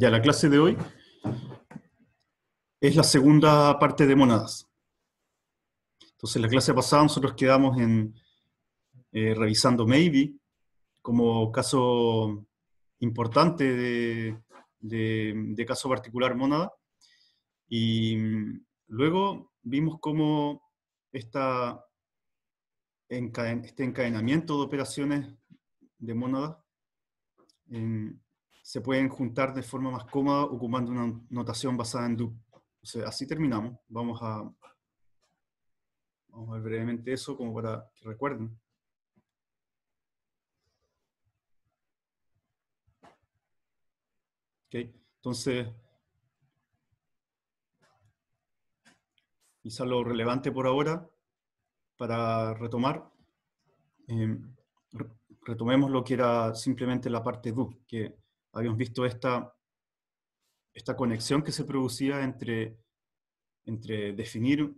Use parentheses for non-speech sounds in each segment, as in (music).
Ya, la clase de hoy es la segunda parte de monadas. Entonces, la clase pasada nosotros quedamos en eh, revisando Maybe como caso importante de, caso particular monada. Y mm, luego vimos cómo esta este encadenamiento de operaciones de monadas en, se pueden juntar de forma más cómoda ocupando una notación basada en do. así terminamos. Vamos a, ver brevemente eso como para que recuerden. Okay. Entonces, quizá lo relevante por ahora, para retomar, eh, retomemos lo que era simplemente la parte do, que habíamos visto esta, esta conexión que se producía entre, entre definir,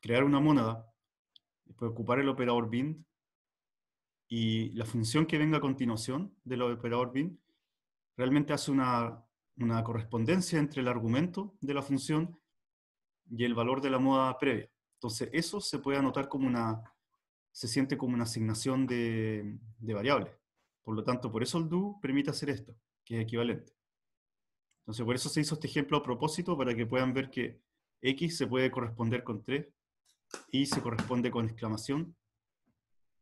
crear una moneda después ocupar el operador bind y la función que venga a continuación del operador bind realmente hace una, correspondencia entre el argumento de la función y el valor de la moda previa. Entonces eso se puede anotar como una, se siente como una asignación de, de variables. Por lo tanto, por eso el do permite hacer esto que es equivalente. Entonces, por eso se hizo este ejemplo a propósito, para que puedan ver que X se puede corresponder con 3, Y se corresponde con exclamación,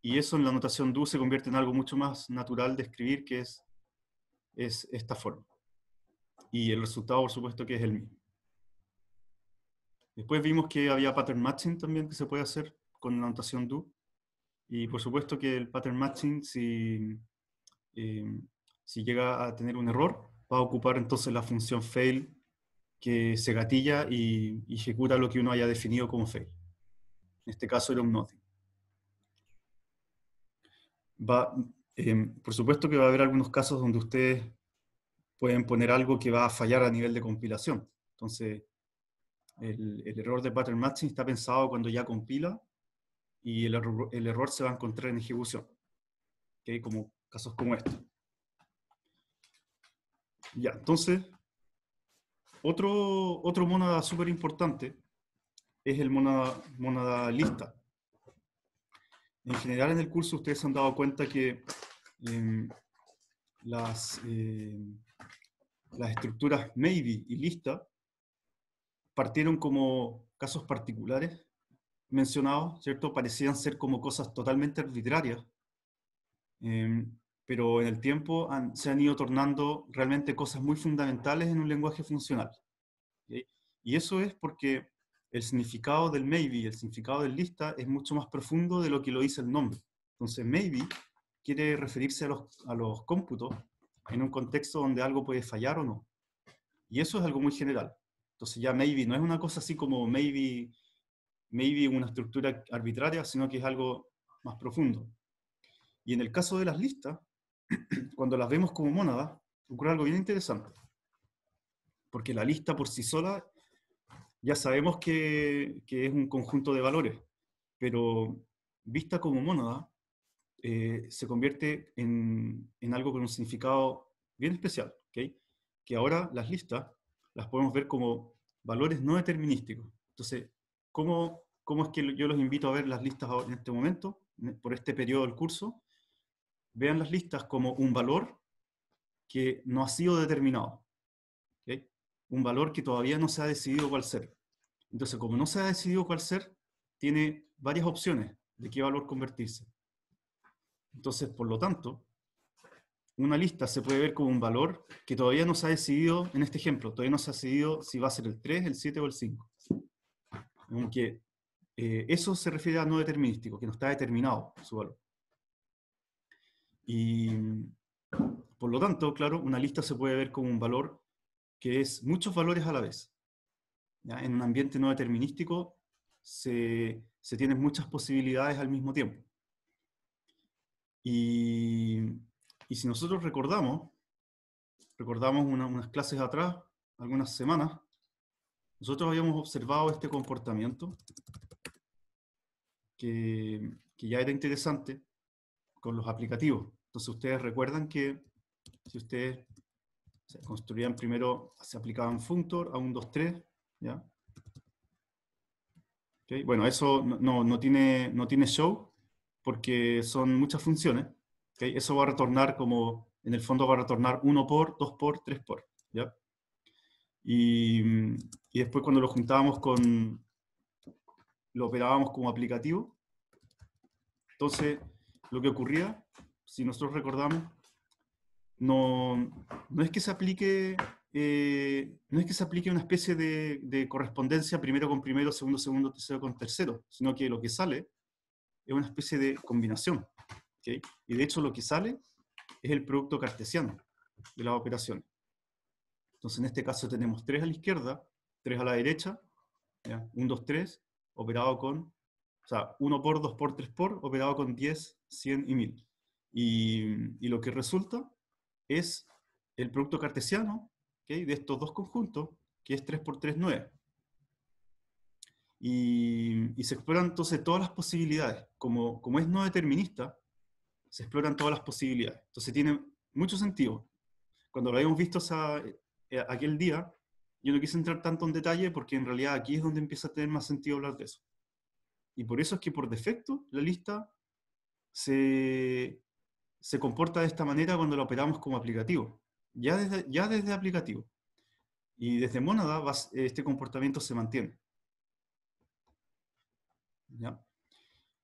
y eso en la notación do se convierte en algo mucho más natural de escribir, que es, es esta forma. Y el resultado, por supuesto, que es el mismo. Después vimos que había pattern matching también que se puede hacer con la notación do. Y por supuesto que el pattern matching, si, eh, si llega a tener un error, va a ocupar entonces la función fail que se gatilla y ejecuta lo que uno haya definido como fail. En este caso era un nothing. Va, em, por supuesto que va a haber algunos casos donde ustedes pueden poner algo que va a fallar a nivel de compilación. Entonces, el, error de pattern matching está pensado cuando ya compila y el, error se va a encontrar en ejecución. ¿Okay? Como casos como este. Ya, entonces, otro, otro monada súper importante es el monada lista. En general en el curso ustedes han dado cuenta que em, las, em, las estructuras maybe y lista partieron como casos particulares mencionados, ¿cierto? Parecían ser como cosas totalmente arbitrarias. Em, pero en el tiempo se han ido tornando realmente cosas muy fundamentales en un lenguaje funcional. Y eso es porque el significado del maybe, el significado del lista, es mucho más profundo de lo que lo dice el nombre. Entonces, maybe quiere referirse a los, a los cómputos en un contexto donde algo puede fallar o no. Y eso es algo muy general. Entonces ya maybe no es una cosa así como maybe, maybe una estructura arbitraria, sino que es algo más profundo. Y en el caso de las listas, (clears throat) cuando las vemos como mónadas, ocurre algo bien interesante. Porque la lista por sí sola ya sabemos que, es un conjunto de valores, pero vista como mónada, eh, se convierte en, algo con un significado bien especial, que ahora las listas las podemos ver como valores no determinísticos. Entonces, ¿cómo, ¿cómo es que yo los invito a ver las listas en este momento, por este periodo del curso? vean las listas como un valor que no ha sido determinado. Un valor que todavía no se ha decidido cuál ser. Entonces, como no se ha decidido cuál ser, tiene varias opciones de qué valor convertirse. Entonces, por lo tanto, una lista se puede ver como un valor que todavía no se ha decidido, en este ejemplo, todavía no se ha decidido si va a ser el 3, el 7 o el 5. Aunque eh, eso se refiere a no determinístico, que no está determinado su valor. Y mm, por lo tanto, claro, una lista se puede ver como un valor que es muchos valores a la vez. En un ambiente no determinístico se, se tienen muchas posibilidades al mismo tiempo. Y, si nosotros recordamos, recordamos unas clases atrás, algunas semanas, nosotros habíamos observado este comportamiento que ya era interesante con los aplicativos. Entonces ustedes recuerdan que si ustedes se construían primero, se aplicaban functor a un 2, 3, ¿ya? Bueno, eso no, tiene, no tiene show porque son muchas funciones. Eso va a retornar como, en el fondo va a retornar 1 por, 2 por, 3 por. ¿ya? Y, y después cuando lo juntábamos con, lo operábamos como aplicativo. Entonces, lo que ocurría si nosotros recordamos, no, no es que se aplique, eh, no es que se aplique una especie de, de, correspondencia primero con primero, segundo, segundo, tercero con tercero, sino que lo que sale es una especie de combinación. ¿okay? Y de hecho lo que sale es el producto cartesiano de las operaciones. Entonces en este caso tenemos 3 a la izquierda, 3 a la derecha, 1, 2, 3, operado con, o sea, 1 por, 2 por, 3 por, operado con 10, 100 y 1000. Y, lo que resulta es el producto cartesiano de estos dos conjuntos, que es 3 por 3, 9. Y, se exploran entonces todas las posibilidades. Como, como es no determinista, se exploran todas las posibilidades. Entonces tiene mucho sentido. Cuando lo habíamos visto esa, eh, eh, aquel día, yo no quise entrar tanto en detalle porque en realidad aquí es donde empieza a tener más sentido hablar de eso. Y por eso es que por defecto la lista se, se comporta de esta manera cuando lo operamos como aplicativo, ya desde, ya desde aplicativo. Y desde mónada este comportamiento se mantiene.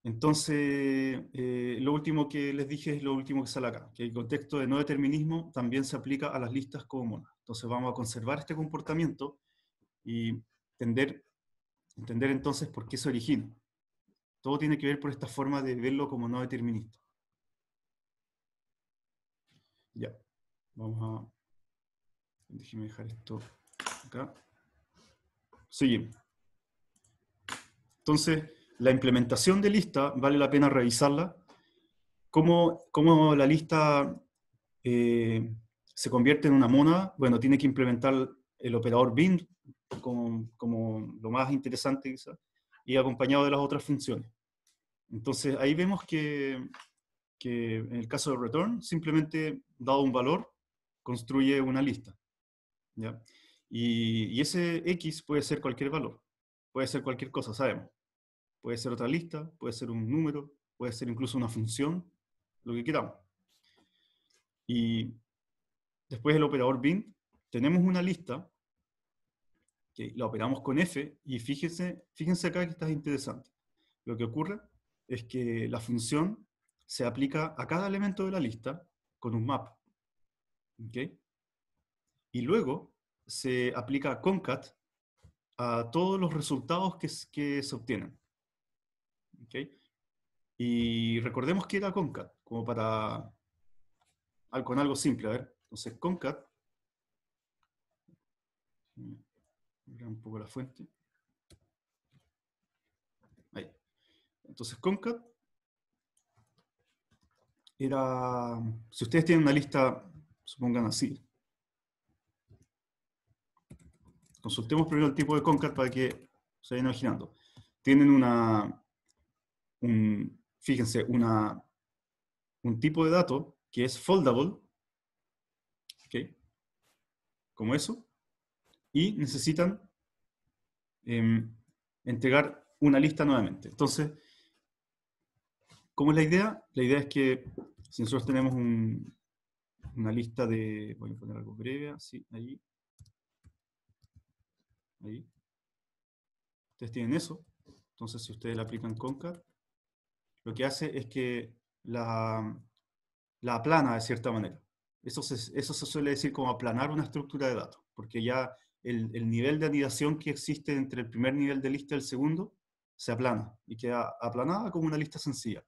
Entonces, eh, lo último que les dije es lo último que sale acá, que el contexto de no determinismo también se aplica a las listas como monas. Entonces vamos a conservar este comportamiento y entender, entender entonces por qué se origina. Todo tiene que ver por esta forma de verlo como no determinista. Ya, vamos a... Déjeme dejar esto acá. Seguimos. Entonces, la implementación de lista, vale la pena revisarla. ¿Cómo, cómo la lista eh, se convierte en una monada? Bueno, tiene que implementar el operador bin como, como lo más interesante y acompañado de las otras funciones. Entonces, ahí vemos que que en el caso de return, simplemente dado un valor, construye una lista. ¿ya? Y, ese X puede ser cualquier valor, puede ser cualquier cosa, sabemos. Puede ser otra lista, puede ser un número, puede ser incluso una función, lo que queramos. Y después del operador bin, tenemos una lista que la operamos con F y fíjense, fíjense acá que está interesante. Lo que ocurre es que la función se aplica a cada elemento de la lista con un map. Y luego se aplica concat a todos los resultados que, se obtienen. Y recordemos que era concat, como para con algo simple. A ver, entonces concat, un poco la fuente. Ahí. Entonces concat era, si ustedes tienen una lista, supongan así, consultemos primero el tipo de concat para que se vayan imaginando. Tienen una, fíjense, una, un tipo de dato que es foldable, ok como eso, y necesitan em, entregar una lista nuevamente. Entonces, ¿Cómo es la idea? La idea es que si nosotros tenemos una lista de, voy a poner algo breve, así, ahí, ahí. Ustedes tienen eso, entonces si ustedes la aplican con CAD, lo que hace es que la, la aplana de cierta manera. Eso se, eso se suele decir como aplanar una estructura de datos, porque ya el, nivel de anidación que existe entre el primer nivel de lista y el segundo se aplana y queda aplanada como una lista sencilla.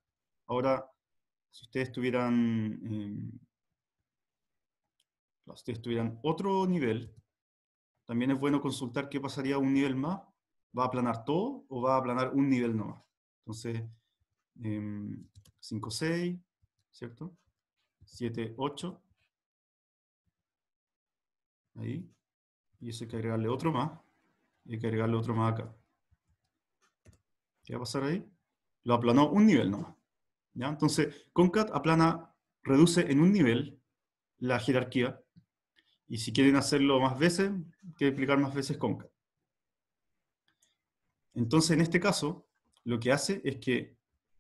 Ahora, si ustedes tuvieran, em, si ustedes otro nivel, también es bueno consultar qué pasaría un nivel más. ¿Va a aplanar todo o va a aplanar un nivel nomás? Entonces, 5, em, 6, ¿cierto? 7, 8. Ahí. Y eso hay que agregarle otro más. Y hay que agregarle otro más acá. ¿Qué va a pasar ahí? Lo aplanó un nivel nomás. Entonces, concat aplana, reduce en un nivel la jerarquía, y si quieren hacerlo más veces, hay que aplicar más veces concat. Entonces, en este caso, lo que hace es que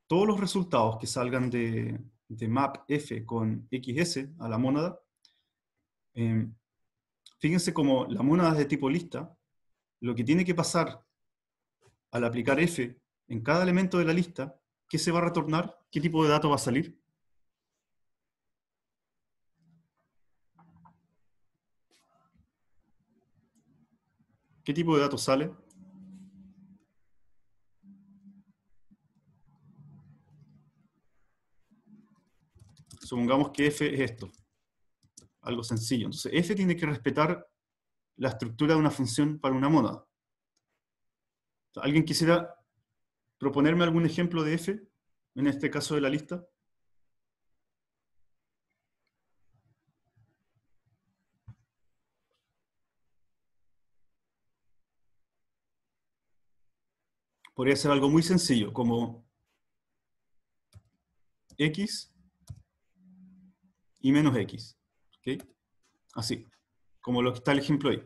todos los resultados que salgan de, map f con xs a la mónada, em, fíjense como la mónada es de tipo lista, lo que tiene que pasar al aplicar f en cada elemento de la lista ¿Qué se va a retornar? ¿Qué tipo de dato va a salir? ¿Qué tipo de dato sale? Supongamos que F es esto. Algo sencillo. Entonces, F tiene que respetar la estructura de una función para una moda. Alguien quisiera proponerme algún ejemplo de F, en este caso de la lista? Podría ser algo muy sencillo, como x y menos x. Así, como lo que está el ejemplo ahí.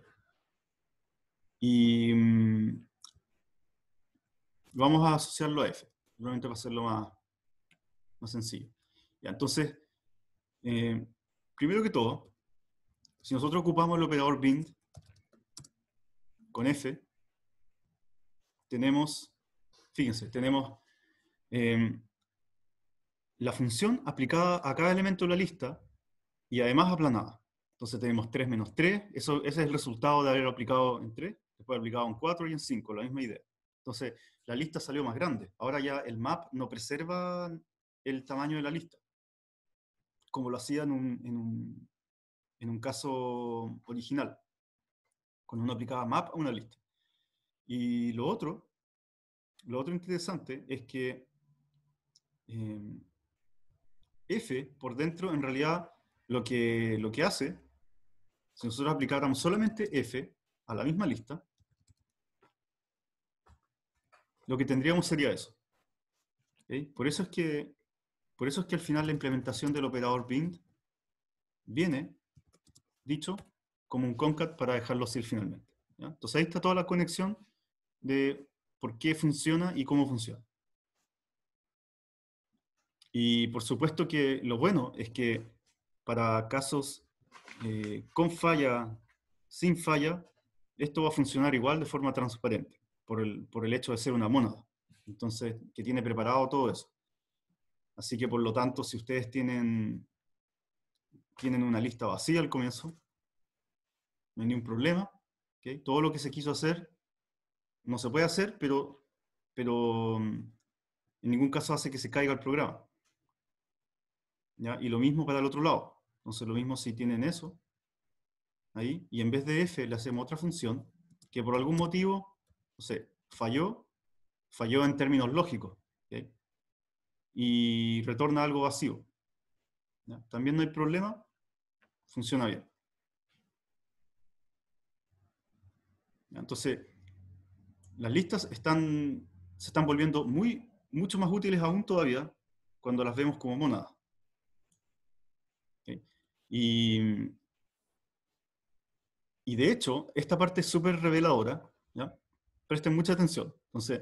Y mm, vamos a asociarlo a F, va a hacerlo más, más sencillo. Ya, entonces, eh, primero que todo, si nosotros ocupamos el operador bind con F, tenemos, fíjense, tenemos eh, la función aplicada a cada elemento de la lista y además aplanada. Entonces tenemos 3 menos 3, eso, ese es el resultado de haberlo aplicado en 3, después aplicado en 4 y en 5, la misma idea. Entonces, la lista salió más grande. Ahora ya el map no preserva el tamaño de la lista, como lo hacía en un, caso original, cuando uno aplicaba map a una lista. Y lo otro, lo otro interesante es que em, F por dentro, en realidad, lo que, lo que hace, si nosotros aplicáramos solamente F a la misma lista, lo que tendríamos sería eso. Por, eso es que, por eso es que al final la implementación del operador bind viene, dicho, como un concat para dejarlo así finalmente. Entonces ahí está toda la conexión de por qué funciona y cómo funciona. Y por supuesto que lo bueno es que para casos eh, con falla, sin falla, esto va a funcionar igual de forma transparente por el, por el hecho de ser una mónada. Entonces, que tiene preparado todo eso. Así que, por lo tanto, si ustedes tienen, tienen una lista vacía al comienzo, no hay ningún problema. Todo lo que se quiso hacer no se puede hacer, pero, pero mm, en ningún caso hace que se caiga el programa. ¿ya? Y lo mismo para el otro lado. Entonces, lo mismo si tienen eso, ahí, y en vez de f le hacemos otra función, que por algún motivo entonces, falló, falló en términos lógicos. Y retorna algo vacío. También no hay problema, funciona bien. Entonces, las listas están, se están volviendo muy, mucho más útiles aún todavía cuando las vemos como monadas. Y, y de hecho, esta parte es súper reveladora, Presten mucha atención. Entonces,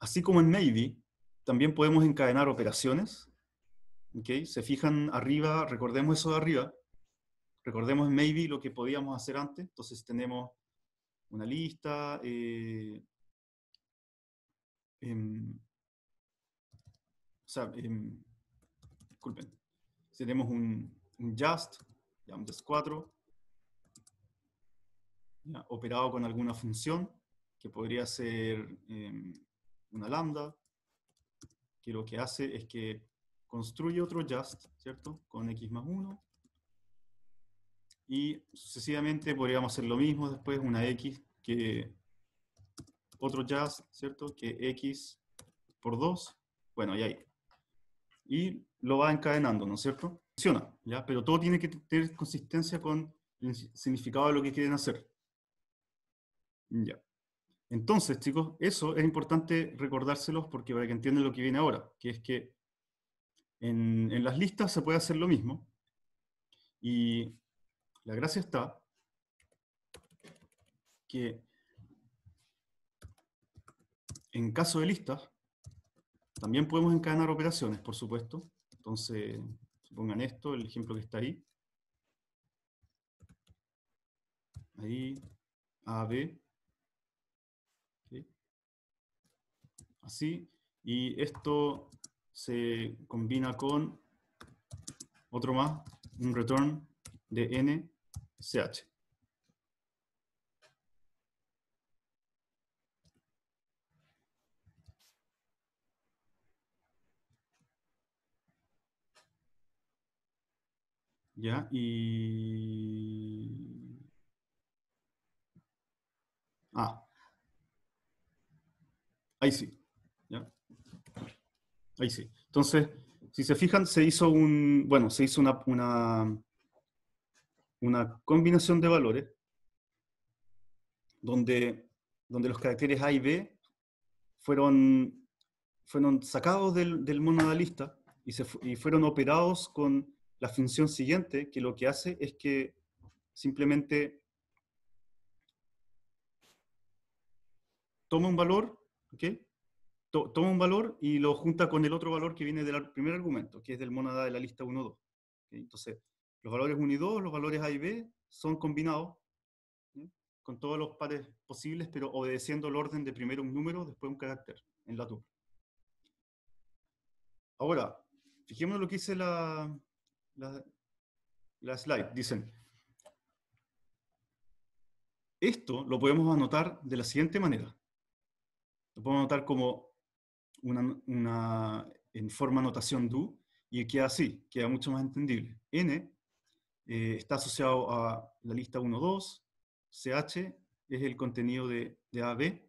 así como en Maybe, también podemos encadenar operaciones. ¿okay? Se fijan arriba, recordemos eso de arriba. Recordemos en Maybe lo que podíamos hacer antes. Entonces tenemos una lista, eh, em, o sea, em, disculpen, tenemos un, un just, ya un just 4, operado con alguna función, que podría ser em, una lambda, que lo que hace es que construye otro just, ¿cierto? Con x más 1. Y sucesivamente podríamos hacer lo mismo después, una x que otro just, ¿cierto? Que x por 2, bueno, y ahí. Y lo va encadenando, ¿no es cierto? Funciona, ¿ya? Pero todo tiene que tener consistencia con el significado de lo que quieren hacer. Ya. Entonces, chicos, eso es importante recordárselos porque para que entiendan lo que viene ahora, que es que en, en las listas se puede hacer lo mismo. Y la gracia está que en caso de listas, también podemos encadenar operaciones, por supuesto. Entonces, pongan esto, el ejemplo que está ahí. Ahí, A, B, así, y esto se combina con otro más, un return de n ch. ¿Ya? Y... Ah. Ahí sí. Ahí sí. Entonces, si se fijan, se hizo un, bueno, se hizo una, una, combinación de valores donde, donde los caracteres A y B fueron, fueron sacados del, mono de y, se, y fueron operados con la función siguiente, que lo que hace es que simplemente toma un valor, ¿ok?, toma un valor y lo junta con el otro valor que viene del primer argumento, que es del monada de la lista 1, 2. Entonces, los valores 1 y 2, los valores A y B, son combinados con todos los pares posibles, pero obedeciendo el orden de primero un número, después un carácter en la tupla Ahora, fijémonos lo que dice la, la, la slide. Dicen, esto lo podemos anotar de la siguiente manera. Lo podemos anotar como una, en forma notación du y queda así, queda mucho más entendible. N eh, está asociado a la lista 1.2, CH es el contenido de, de AB.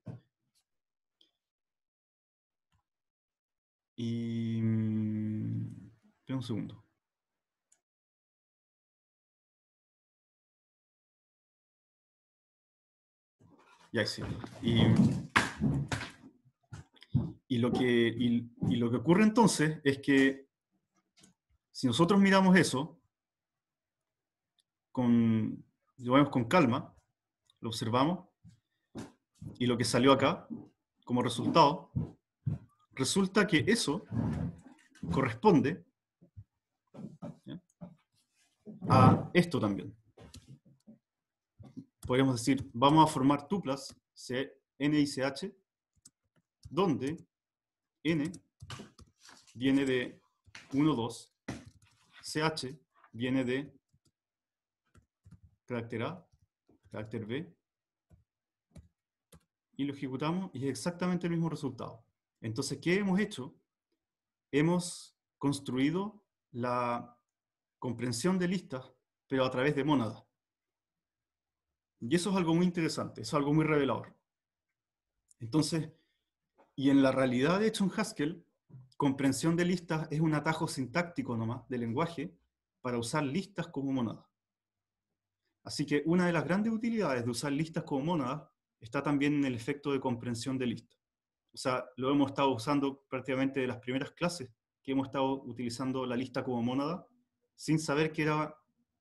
Y... Mm, espera un segundo. Ya, sí. Y... Y lo, que, lo que ocurre entonces es que si nosotros miramos eso, con, lo vemos con calma, lo observamos, y lo que salió acá como resultado, resulta que eso corresponde a esto también. Podríamos decir, vamos a formar tuplas C, N y CH, donde N viene de 1, 2, CH viene de carácter A, carácter B, y lo ejecutamos y es exactamente el mismo resultado. Entonces, ¿qué hemos hecho? Hemos construido la comprensión de listas, pero a través de mónadas. Y eso es algo muy interesante, es algo muy revelador. Entonces, y en la realidad de hecho en Haskell, comprensión de listas es un atajo sintáctico nomás del lenguaje para usar listas como monadas. Así que una de las grandes utilidades de usar listas como monadas está también en el efecto de comprensión de listas. O sea, lo hemos estado usando prácticamente de las primeras clases que hemos estado utilizando la lista como monada sin saber que era,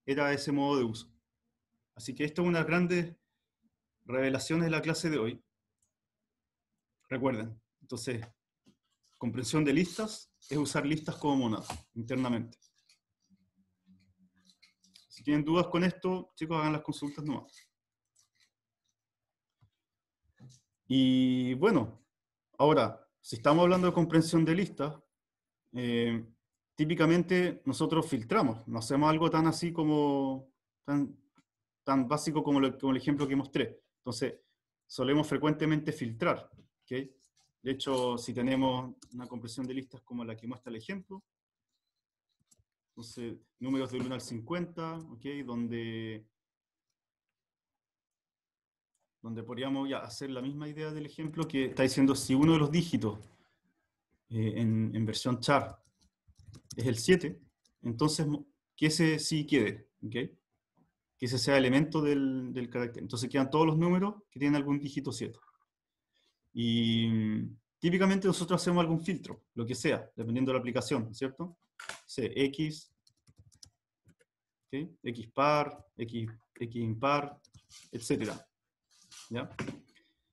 era ese modo de uso. Así que esto es una de las grandes revelaciones de la clase de hoy. Recuerden, entonces, comprensión de listas es usar listas como nada internamente. Si tienen dudas con esto, chicos, hagan las consultas nomás. Y bueno, ahora, si estamos hablando de comprensión de listas, eh, típicamente nosotros filtramos, no hacemos algo tan así como, tan, básico como, el ejemplo que mostré. Entonces, solemos frecuentemente filtrar. ¿okay? De hecho, si tenemos una compresión de listas como la que muestra el ejemplo, entonces, números de 1 al 50, ¿ok? donde, donde podríamos hacer la misma idea del ejemplo que está diciendo si uno de los dígitos eh, en, versión char es el 7, entonces que ese sí quede, que ese sea elemento del, del carácter. Entonces quedan todos los números que tienen algún dígito 7. Y mm, típicamente nosotros hacemos algún filtro, lo que sea, dependiendo de la aplicación, ¿cierto? C, X, X par, X, X impar, etc. ¿Ya?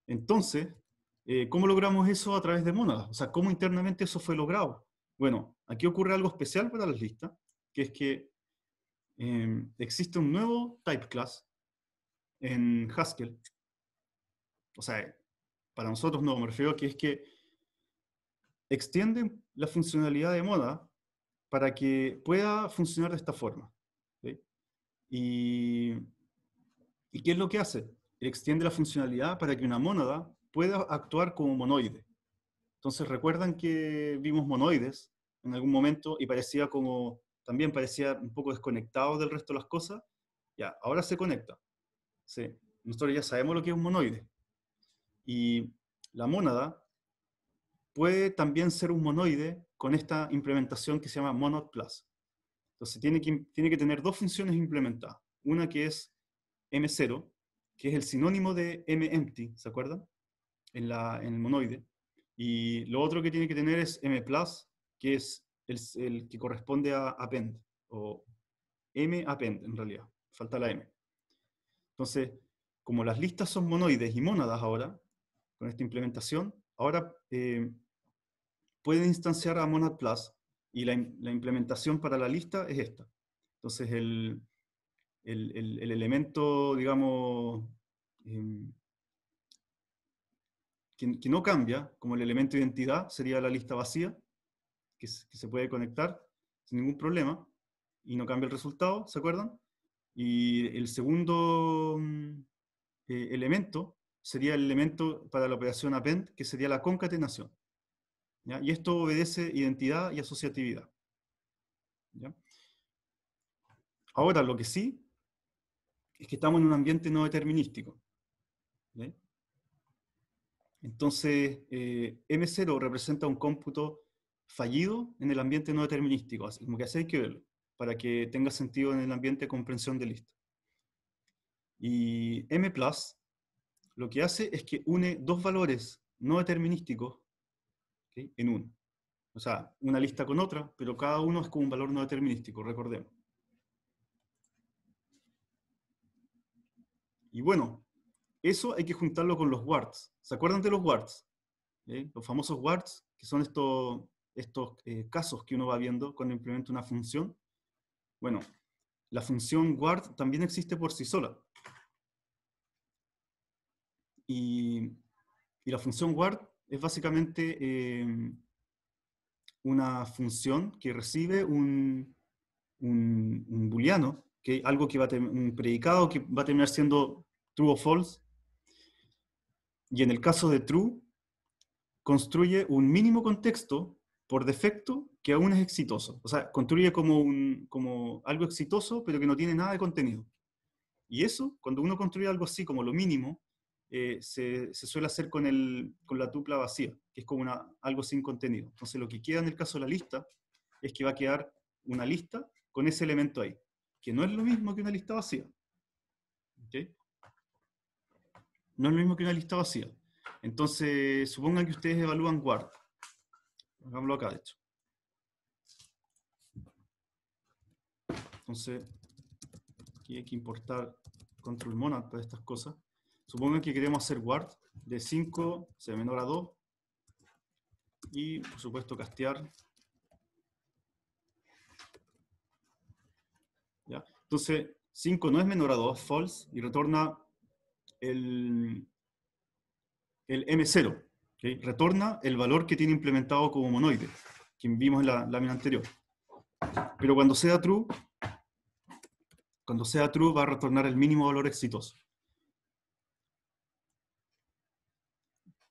Entonces, eh, ¿cómo logramos eso a través de monadas? O sea, ¿cómo internamente eso fue logrado? Bueno, aquí ocurre algo especial para las listas, que es que em, existe un nuevo type class en Haskell. O sea, para nosotros no, me refiero a que es que extienden la funcionalidad de moda para que pueda funcionar de esta forma. Y, qué es lo que hace? Extiende la funcionalidad para que una mónada pueda actuar como monoide. Entonces, recuerdan que vimos monoides en algún momento y parecía como, también parecía un poco desconectado del resto de las cosas. Ya, ahora se conecta. Sí. Nosotros ya sabemos lo que es un monoide. Y la mónada puede también ser un monoide con esta implementación que se llama monod plus. Entonces tiene que, tiene que tener dos funciones implementadas. Una que es M0, que es el sinónimo de M-empty, ¿se acuerdan? En, la, en el monoide. Y lo otro que tiene que tener es M+, plus que es el, que corresponde a append, o M-append en realidad, falta la M. Entonces, como las listas son monoides y mónadas ahora, con esta implementación. Ahora eh, pueden instanciar a Monad Plus y la, implementación para la lista es esta. Entonces el, el, elemento, digamos, em, que, no cambia, como el elemento identidad, sería la lista vacía, que, se puede conectar sin ningún problema, y no cambia el resultado, ¿se acuerdan? Y el segundo mm, eh, elemento sería el elemento para la operación append, que sería la concatenación. Y esto obedece identidad y asociatividad. Ahora, lo que sí es que estamos en un ambiente no determinístico. Entonces, eh, M0 representa un cómputo fallido en el ambiente no determinístico, así como que hace hay que verlo, para que tenga sentido en el ambiente de comprensión de lista. Y M+, lo que hace es que une dos valores no determinísticos en uno. O sea, una lista con otra, pero cada uno es con un valor no determinístico, recordemos. Y bueno, eso hay que juntarlo con los warts. ¿Se acuerdan de los guards? ¿Eh? Los famosos guards, que son estos, estos eh, casos que uno va viendo cuando implementa una función. Bueno, la función guard también existe por sí sola. Y, la función guard es básicamente eh, una función que recibe un, un, booleano, que algo que va a un predicado que va a terminar siendo true o false. Y en el caso de true, construye un mínimo contexto por defecto que aún es exitoso. O sea, construye como, un, como algo exitoso, pero que no tiene nada de contenido. Y eso, cuando uno construye algo así como lo mínimo, eh, se, suele hacer con, el, la tupla vacía, que es como algo sin contenido. Entonces lo que queda en el caso de la lista es que va a quedar una lista con ese elemento ahí, que no es lo mismo que una lista vacía. No es lo mismo que una lista vacía. Entonces, supongan que ustedes evalúan guard. Hagámoslo acá, de hecho. Entonces, aquí hay que importar control monad para estas cosas. Supongo que queremos hacer guard de 5, sea menor a 2. Y, por supuesto, castear. ¿Ya? Entonces, 5 no es menor a 2, false, y retorna el, el M0. ¿okay? Retorna el valor que tiene implementado como monoide, que vimos en la lámina anterior. Pero cuando sea true, cuando sea true va a retornar el mínimo valor exitoso.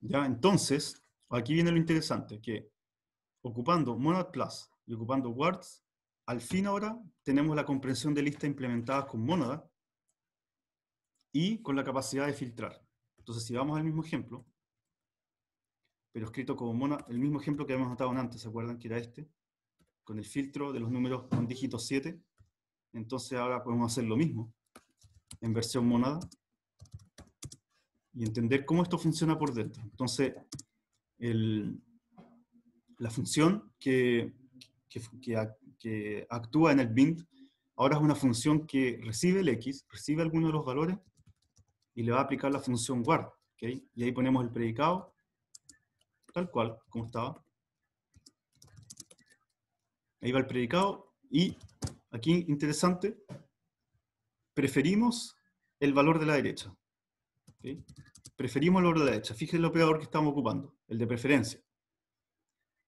¿Ya? Entonces, aquí viene lo interesante, que ocupando Monad Plus y ocupando words, al fin ahora tenemos la comprensión de listas implementadas con Monada y con la capacidad de filtrar. Entonces, si vamos al mismo ejemplo, pero escrito como Monad, el mismo ejemplo que habíamos notado antes, ¿se acuerdan que era este? Con el filtro de los números con dígito 7. Entonces ahora podemos hacer lo mismo en versión Monada y entender cómo esto funciona por dentro. Entonces, la función que, actúa en el bind ahora es una función que recibe el x, recibe alguno de los valores y le va a aplicar la función guard. Y ahí ponemos el predicado, tal cual, como estaba. Ahí va el predicado y aquí, interesante, preferimos el valor de la derecha. Preferimos el orden de la derecha. Fíjense el operador que estamos ocupando, el de preferencia.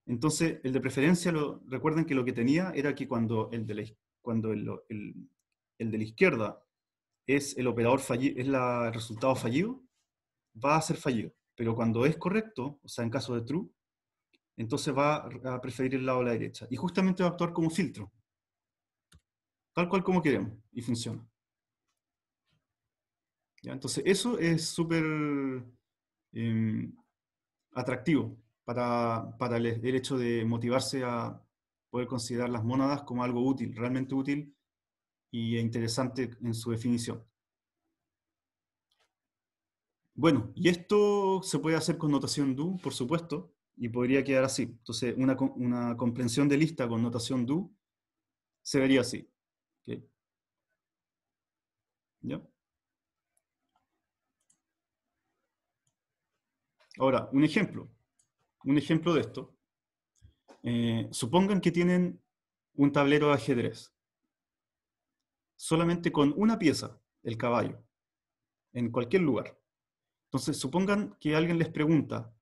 Entonces, el de preferencia, lo, recuerden que lo que tenía era que cuando el de la, cuando el, izquierda es el operador fallido, es el resultado fallido, va a ser fallido. Pero cuando es correcto, o sea, en caso de true, entonces va a preferir el lado de la derecha. Y justamente va a actuar como filtro. Tal cual como queremos. Y funciona. Entonces, eso es súper em, atractivo para, el, derecho hecho de motivarse a poder considerar las mónadas como algo útil, realmente útil y e interesante en su definición. Bueno, y esto se puede hacer con notación do, por supuesto, y podría quedar así. Entonces, una, comprensión de lista con notación do se vería así. ¿Ya? Ahora, un ejemplo, un ejemplo de esto. Eh, supongan que tienen un tablero de ajedrez, solamente con una pieza, el caballo, en cualquier lugar. Entonces, supongan que alguien les pregunta,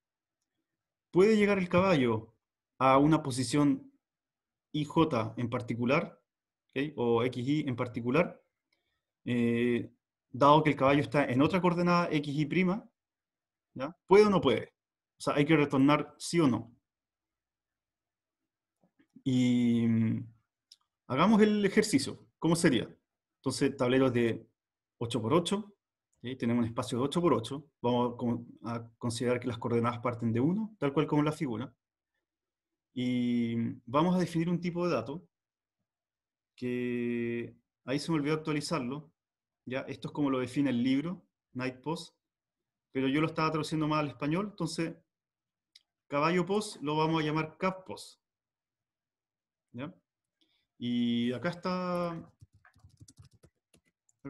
¿puede llegar el caballo a una posición IJ en particular, o XY en particular, eh, dado que el caballo está en otra coordenada XY'? ¿Puede o no puede? O sea, hay que retornar sí o no. Y mm, hagamos el ejercicio. ¿Cómo sería? Entonces, tableros de 8x8. 8 Tenemos un espacio de 8x8. Vamos a considerar que las coordenadas parten de 1, tal cual como la figura. Y mm, vamos a definir un tipo de dato que ahí se me olvidó actualizarlo. ¿ya? Esto es como lo define el libro, Night Post, pero yo lo estaba traduciendo más al español, entonces caballo pos lo vamos a llamar cap post. Y acá está, acá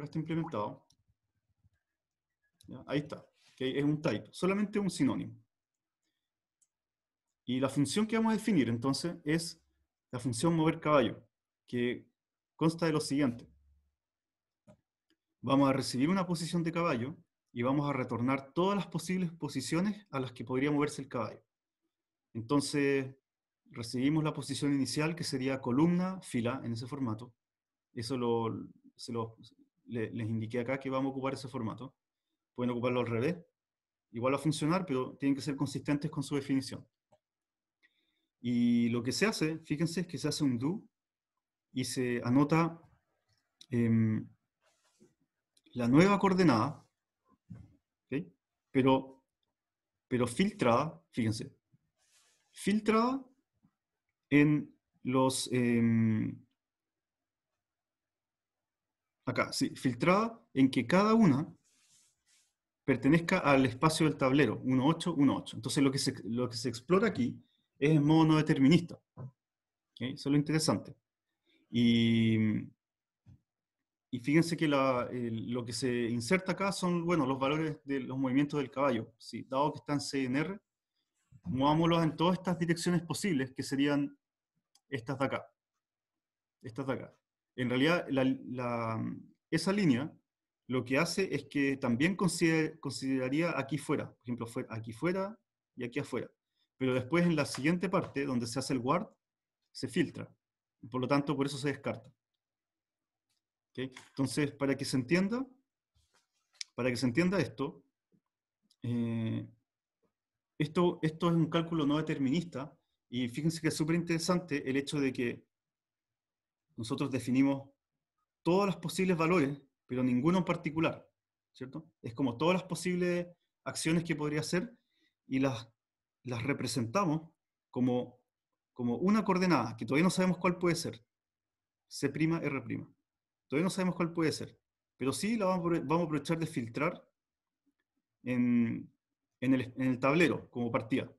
está implementado. Ahí está, es un type, solamente un sinónimo. Y la función que vamos a definir entonces es la función mover caballo, que consta de lo siguiente. Vamos a recibir una posición de caballo, y vamos a retornar todas las posibles posiciones a las que podría moverse el caballo. Entonces, recibimos la posición inicial, que sería columna, fila, en ese formato. Eso lo, se lo, les indiqué acá que vamos a ocupar ese formato. Pueden ocuparlo al revés. Igual va a funcionar, pero tienen que ser consistentes con su definición. Y lo que se hace, fíjense, es que se hace un do y se anota em, la nueva coordenada pero, pero filtrada, fíjense, filtrada en los... Em, acá, sí, filtrada en que cada una pertenezca al espacio del tablero, 1.8, 1.8. Entonces lo que, se, lo que se explora aquí es en modo no determinista. Eso es lo interesante. Y, y fíjense que lo que se inserta acá son, bueno, los valores de los movimientos del caballo. Dado que están CNR, movámoslos en todas estas direcciones posibles, que serían estas de acá. Estas de acá. En realidad, esa línea lo que hace es que también consideraría aquí fuera, por ejemplo, aquí fuera y aquí afuera. Pero después en la siguiente parte, donde se hace el guard, se filtra. Por lo tanto, por eso se descarta. Entonces, para que se entienda, para que se entienda esto, eh, esto, esto es un cálculo no determinista y fíjense que es súper interesante el hecho de que nosotros definimos todos los posibles valores, pero ninguno en particular, ¿cierto? Es como todas las posibles acciones que podría hacer y las, las representamos como, como una coordenada, que todavía no sabemos cuál puede ser, C', R'. Todavía no sabemos cuál puede ser, pero sí la vamos, a aprovechar de filtrar en, el, tablero como partida.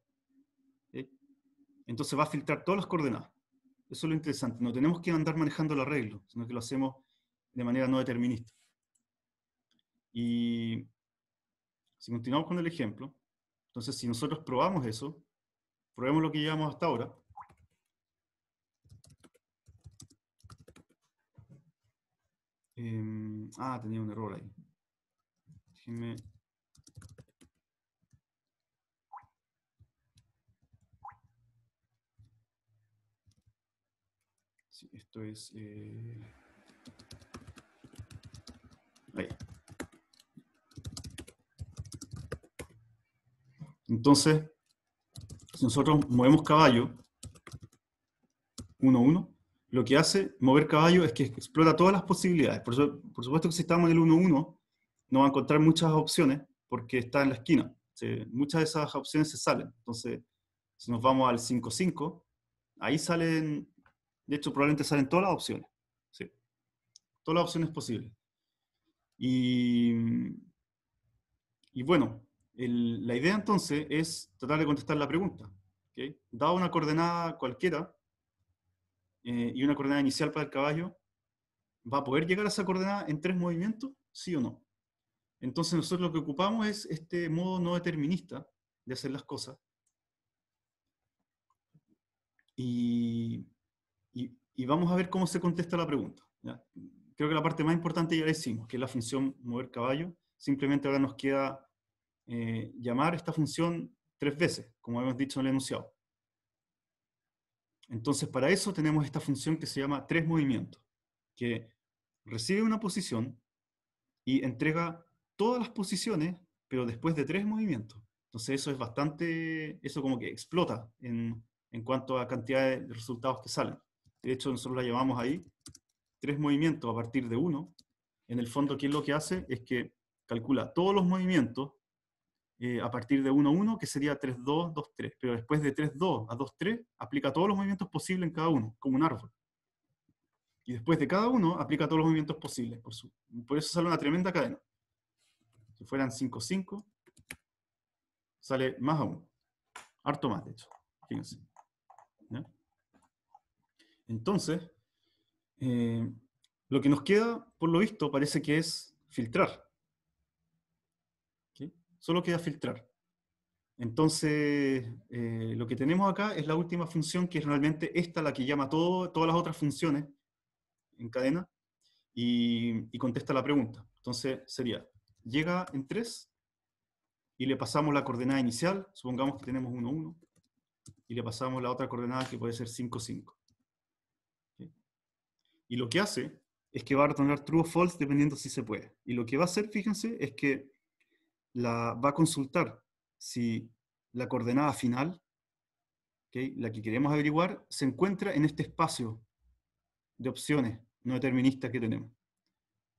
Entonces va a filtrar todas las coordenadas. Eso es lo interesante. No tenemos que andar manejando el arreglo, sino que lo hacemos de manera no determinista. Y si continuamos con el ejemplo, entonces si nosotros probamos eso, probemos lo que llevamos hasta ahora, Eh, ah, tenía un error ahí. Déjenme... Sí, esto es... Eh... Ahí. Entonces, si nosotros movemos caballo, 1, 1, lo que hace mover caballo es que explora todas las posibilidades. Por, supuesto que si estamos en el 1-1, no va a encontrar muchas opciones porque está en la esquina. muchas de esas opciones se salen. Entonces, si nos vamos al 5-5, ahí salen, de hecho probablemente salen todas las opciones. Sí. Todas las opciones posibles. Y, y bueno, la idea entonces es tratar de contestar la pregunta. ¿okay? Dada una coordenada cualquiera, eh, y una coordenada inicial para el caballo, ¿va a poder llegar a esa coordenada en tres movimientos? ¿Sí o no? Entonces nosotros lo que ocupamos es este modo no determinista de hacer las cosas. Y, vamos a ver cómo se contesta la pregunta. Creo que la parte más importante ya la que es la función mover caballo. Simplemente ahora nos queda eh, llamar esta función tres veces, como hemos dicho en el enunciado. Entonces, para eso tenemos esta función que se llama tres movimientos, que recibe una posición y entrega todas las posiciones, pero después de tres movimientos. Entonces, eso es bastante, eso como que explota en, cuanto a cantidad de resultados que salen. De hecho, nosotros la llamamos ahí tres movimientos a partir de uno. En el fondo, ¿qué es lo que hace? Es que calcula todos los movimientos eh, a partir de 1-1, que sería 3-2, 2-3. Pero después de 3-2 a 2-3, aplica todos los movimientos posibles en cada uno, como un árbol. Y después de cada uno, aplica todos los movimientos posibles. Por, eso sale una tremenda cadena. Si fueran 5-5, sale más aún. Harto más, de hecho. Fíjense. Entonces, eh, lo que nos queda, por lo visto, parece que es filtrar solo queda filtrar. Entonces, eh, lo que tenemos acá es la última función, que es realmente esta, la que llama todo, todas las otras funciones en cadena, y, contesta la pregunta. Entonces, sería, llega en 3, y le pasamos la coordenada inicial, supongamos que tenemos 1, 1, y le pasamos la otra coordenada que puede ser 5, 5. Y lo que hace es que va a retornar true o false dependiendo si se puede. Y lo que va a hacer, fíjense, es que la, va a consultar si la coordenada final, ¿okay? la que queremos averiguar, se encuentra en este espacio de opciones no deterministas que tenemos.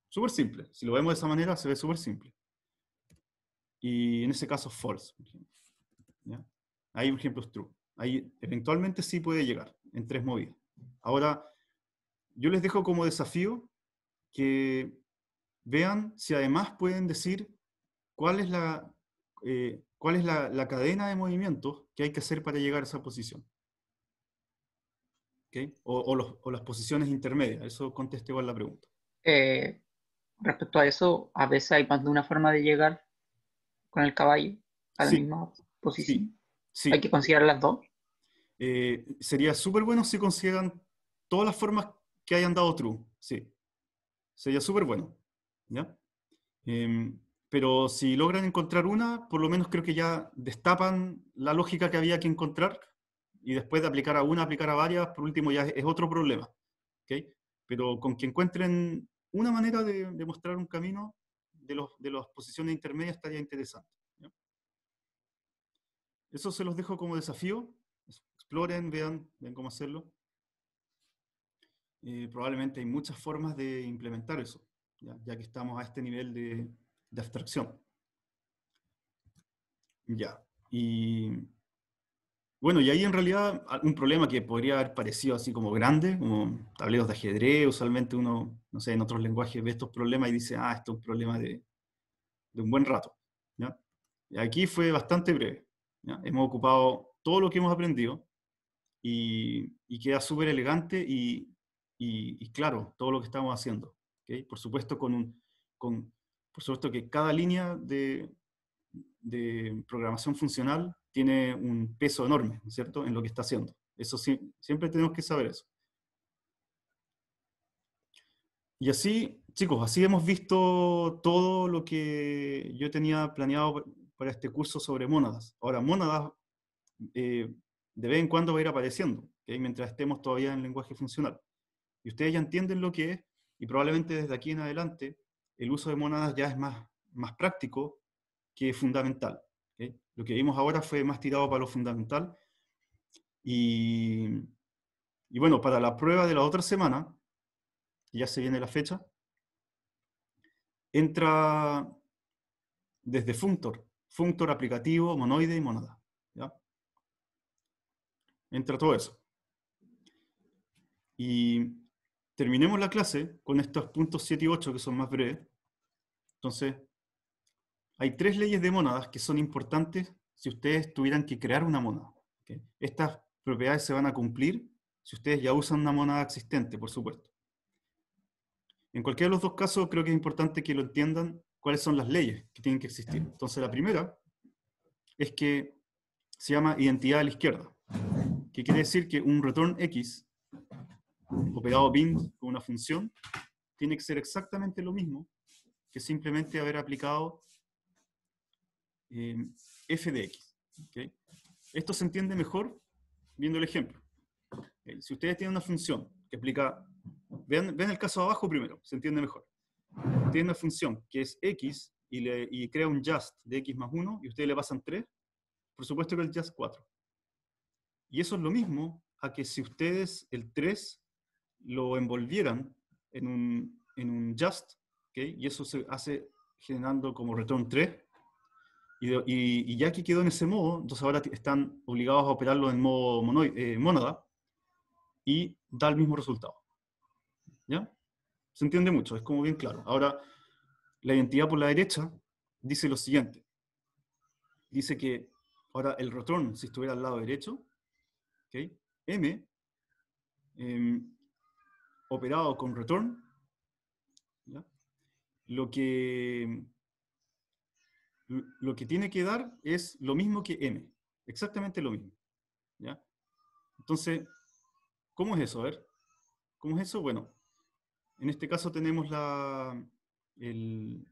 Súper simple. Si lo vemos de esa manera, se ve súper simple. Y en ese caso, false. Ahí, por ejemplo, es true. Ahí eventualmente sí puede llegar en tres movidas. Ahora, yo les dejo como desafío que vean si además pueden decir cuál es la, eh, cuál es la, la, cadena de movimientos que hay que hacer para llegar a esa posición. ¿Okay? O, o, las posiciones intermedias. Eso conteste a la pregunta. Eh, respecto a eso, a veces hay más de una forma de llegar con el caballo a la misma posición. Sí, sí. Hay que considerar las dos. Eh, sería súper bueno si consideran todas las formas que hayan dado true. Sí. Sería súper bueno. ¿Ya? Em, pero si logran encontrar una, por lo menos creo que ya destapan la lógica que había que encontrar y después de aplicar a una, aplicar a varias, por último ya es otro problema. Pero con que encuentren una manera de, mostrar un camino de, las posiciones intermedias estaría interesante. Eso se los dejo como desafío. Exploren, vean, vean cómo hacerlo. Eh, probablemente hay muchas formas de implementar eso, ya que estamos a este nivel de, de abstracción. Ya, y bueno, y ahí en realidad un problema que podría haber parecido así como grande, como tableros de ajedrez, usualmente uno, no sé, en otros lenguajes ve estos problemas y dice, ah, esto es un problema de, un buen rato. ¿ya? Y aquí fue bastante breve. Hemos ocupado todo lo que hemos aprendido y, queda súper elegante y, claro todo lo que estamos haciendo. Por supuesto, con, un, por supuesto que cada línea de, programación funcional tiene un peso enorme, cierto?, en lo que está haciendo. Eso siempre tenemos que saber eso. Y así, chicos, así hemos visto todo lo que yo tenía planeado para este curso sobre mónadas. Ahora, mónadas eh, de vez en cuando va a ir apareciendo, mientras estemos todavía en lenguaje funcional. Y ustedes ya entienden lo que es, y probablemente desde aquí en adelante el uso de monadas ya es más, más práctico que fundamental. Lo que vimos ahora fue más tirado para lo fundamental. Y, bueno, para la prueba de la otra semana, ya se viene la fecha, entra desde functor, functor aplicativo, monoide y monada. Entra todo eso. Y terminemos la clase con estos puntos 7 y 8 que son más breves. Entonces, hay tres leyes de monadas que son importantes si ustedes tuvieran que crear una monada. Estas propiedades se van a cumplir si ustedes ya usan una monada existente, por supuesto. En cualquiera de los dos casos, creo que es importante que lo entiendan cuáles son las leyes que tienen que existir. Entonces, la primera es que se llama identidad a la izquierda, que quiere decir que un return X operado bind con una función, tiene que ser exactamente lo mismo que simplemente haber aplicado eh, f de x. Esto se entiende mejor viendo el ejemplo. Eh, si ustedes tienen una función que aplica, vean, el caso de abajo primero, se entiende mejor. Tienen una función que es x y, le, y crea un just de x más 1 y ustedes le pasan 3, por supuesto que el just 4. Y eso es lo mismo a que si ustedes el 3 lo envolvieran en un, en un just, ¿okay? y eso se hace generando como return 3. Y, ya que quedó en ese modo, entonces ahora están obligados a operarlo en modo monada, eh, y da el mismo resultado. ¿Ya? Se entiende mucho, es como bien claro. Ahora, la identidad por la derecha dice lo siguiente. Dice que ahora el return, si estuviera al lado derecho, ¿okay? M em, operado con return, Lo, que, lo que tiene que dar es lo mismo que m, exactamente lo mismo. ¿ya? Entonces, ¿cómo es eso? ver, ¿cómo es eso? Bueno, en este caso tenemos la, el,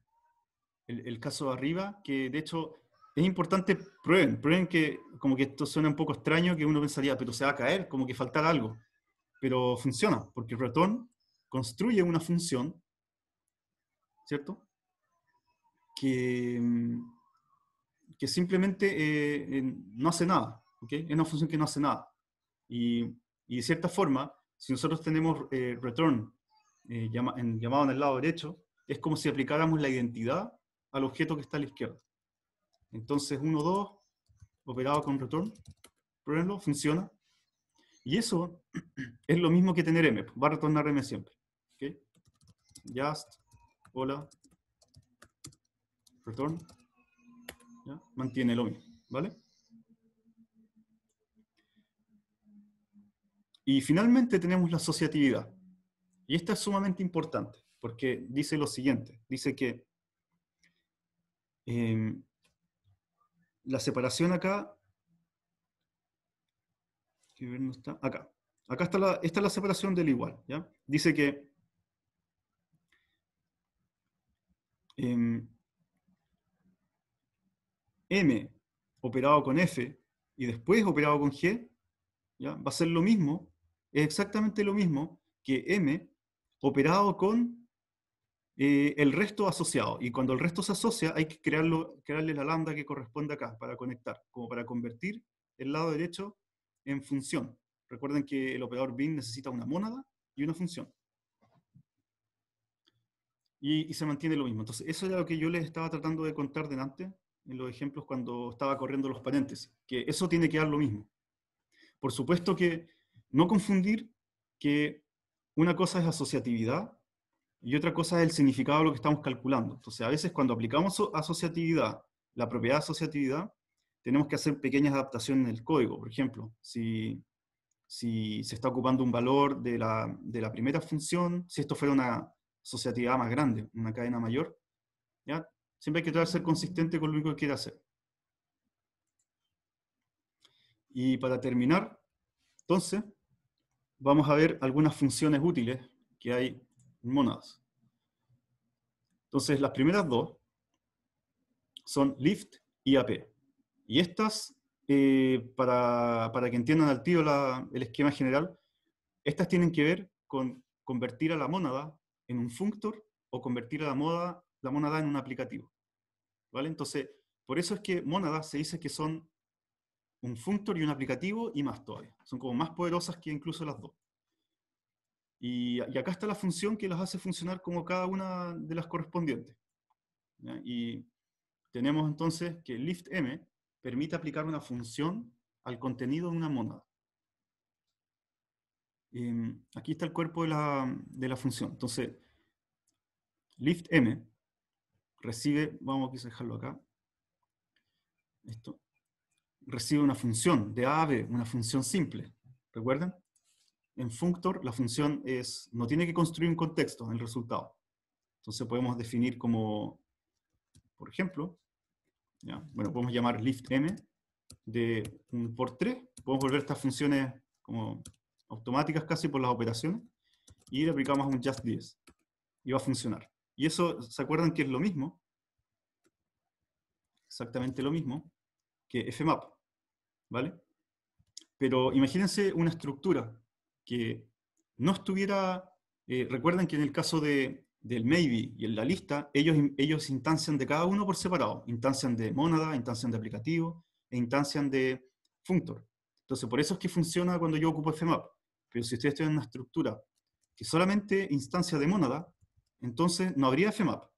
caso de arriba, que de hecho es importante, prueben, prueben que como que esto suena un poco extraño, que uno pensaría, ah, pero se va a caer, como que faltará algo pero funciona, porque return construye una función, ¿cierto? Que, mm, que simplemente eh, no hace nada, ¿ok? Es una función que no hace nada. Y, y de cierta forma, si nosotros tenemos eh, return eh, llama, en, llamado en el lado derecho, es como si aplicáramos la identidad al objeto que está a la izquierda. Entonces, 1, 2, operado con return, pruébenlo, funciona. Y eso (clears throat) es lo mismo que tener M, va a retornar M siempre. Just, hola, return, mantiene lo mismo, ¿vale? Y finalmente tenemos la asociatividad. Y esta es sumamente importante, porque dice lo siguiente, dice que em, la separación acá Acá. Acá está la, la separación del igual. Dice que em, m operado con f y después operado con g, ¿ya? va a ser lo mismo, es exactamente lo mismo que m operado con eh, el resto asociado. Y cuando el resto se asocia, hay que crearlo, crearle la lambda que corresponde acá para conectar, como para convertir el lado derecho en función. Recuerden que el operador bin necesita una mónada y una función. Y, se mantiene lo mismo. Entonces, eso era lo que yo les estaba tratando de contar delante en los ejemplos cuando estaba corriendo los paréntesis, que eso tiene que dar lo mismo. Por supuesto que no confundir que una cosa es asociatividad y otra cosa es el significado de lo que estamos calculando. Entonces, a veces cuando aplicamos asociatividad, la propiedad asociatividad, tenemos que hacer pequeñas adaptaciones en el código. Por ejemplo, si, se está ocupando un valor de la, primera función, si esto fuera una asociatividad más grande, una cadena mayor, ¿ya? siempre hay que tratar de ser consistente con lo único que quiere hacer. Y para terminar, entonces, vamos a ver algunas funciones útiles que hay en monadas. Entonces, las primeras dos son lift y AP. Y estas, eh, para, que entiendan al tío el esquema general, estas tienen que ver con convertir a la monada en un functor o convertir a la, moda, la en un aplicativo. ¿Vale? Entonces, por eso es que monadas se dice que son un functor y un aplicativo y más todavía. Son como más poderosas que incluso las dos. Y, acá está la función que las hace funcionar como cada una de las correspondientes. Y tenemos entonces que lift m permite aplicar una función al contenido de una monada. Em, aquí está el cuerpo de la, función. Entonces, liftm recibe, vamos a dejarlo acá, esto, recibe una función de A a B, una función simple. Recuerden, En functor la función es, no tiene que construir un contexto en el resultado. Entonces podemos definir como, por ejemplo, bueno, podemos llamar lift m de por 3. Podemos volver estas funciones como automáticas casi por las operaciones. Y le aplicamos un just 10. Y va a funcionar. Y eso, ¿se acuerdan que es lo mismo? Exactamente lo mismo que fmap. ¿Vale? Pero imagínense una estructura que no estuviera... Eh, recuerden que en el caso de del maybe y en la lista, ellos, ellos instancian de cada uno por separado. Instancian de monada, instancian de aplicativo e instancian de functor. Entonces, por eso es que funciona cuando yo ocupo FMAP. Pero si ustedes tienen una estructura que solamente instancia de monada, entonces no habría FMAP.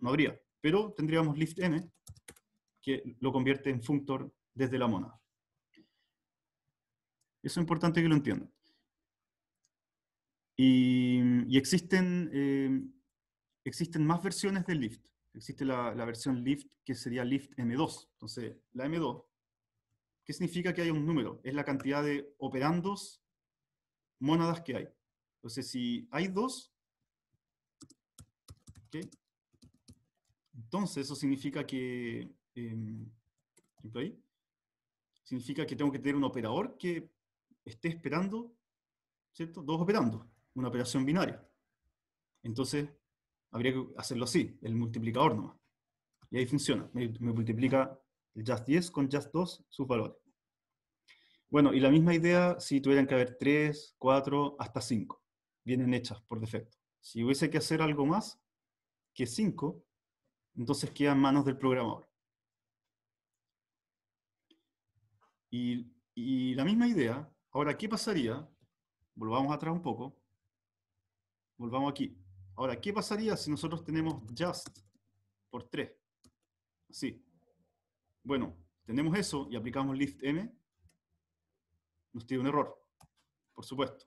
No habría. Pero tendríamos liftm, que lo convierte en functor desde la monada. Eso es importante que lo entiendan. Mm, y, existen, eh, existen más versiones de Lift. Existe la, versión Lift que sería Lift M2. Entonces, la M2, ¿qué significa que hay un número? Es la cantidad de operandos mónadas que hay. Entonces, si hay dos, entonces eso significa que, em, significa que tengo que tener un operador que esté esperando, ¿cierto? Dos operandos una operación binaria. Entonces, habría que hacerlo así, el multiplicador nomás. Y ahí funciona, me, multiplica el just 10 con just 2 sus valores. Bueno, y la misma idea si tuvieran que haber 3, 4, hasta 5. Vienen hechas por defecto. Si hubiese que hacer algo más que 5, entonces queda en manos del programador. Y, y la misma idea, ahora, ¿qué pasaría? Volvamos atrás un poco. Volvamos aquí. Ahora, ¿qué pasaría si nosotros tenemos just por 3? Sí. Bueno, tenemos eso y aplicamos lift m, nos tiene un error, por supuesto.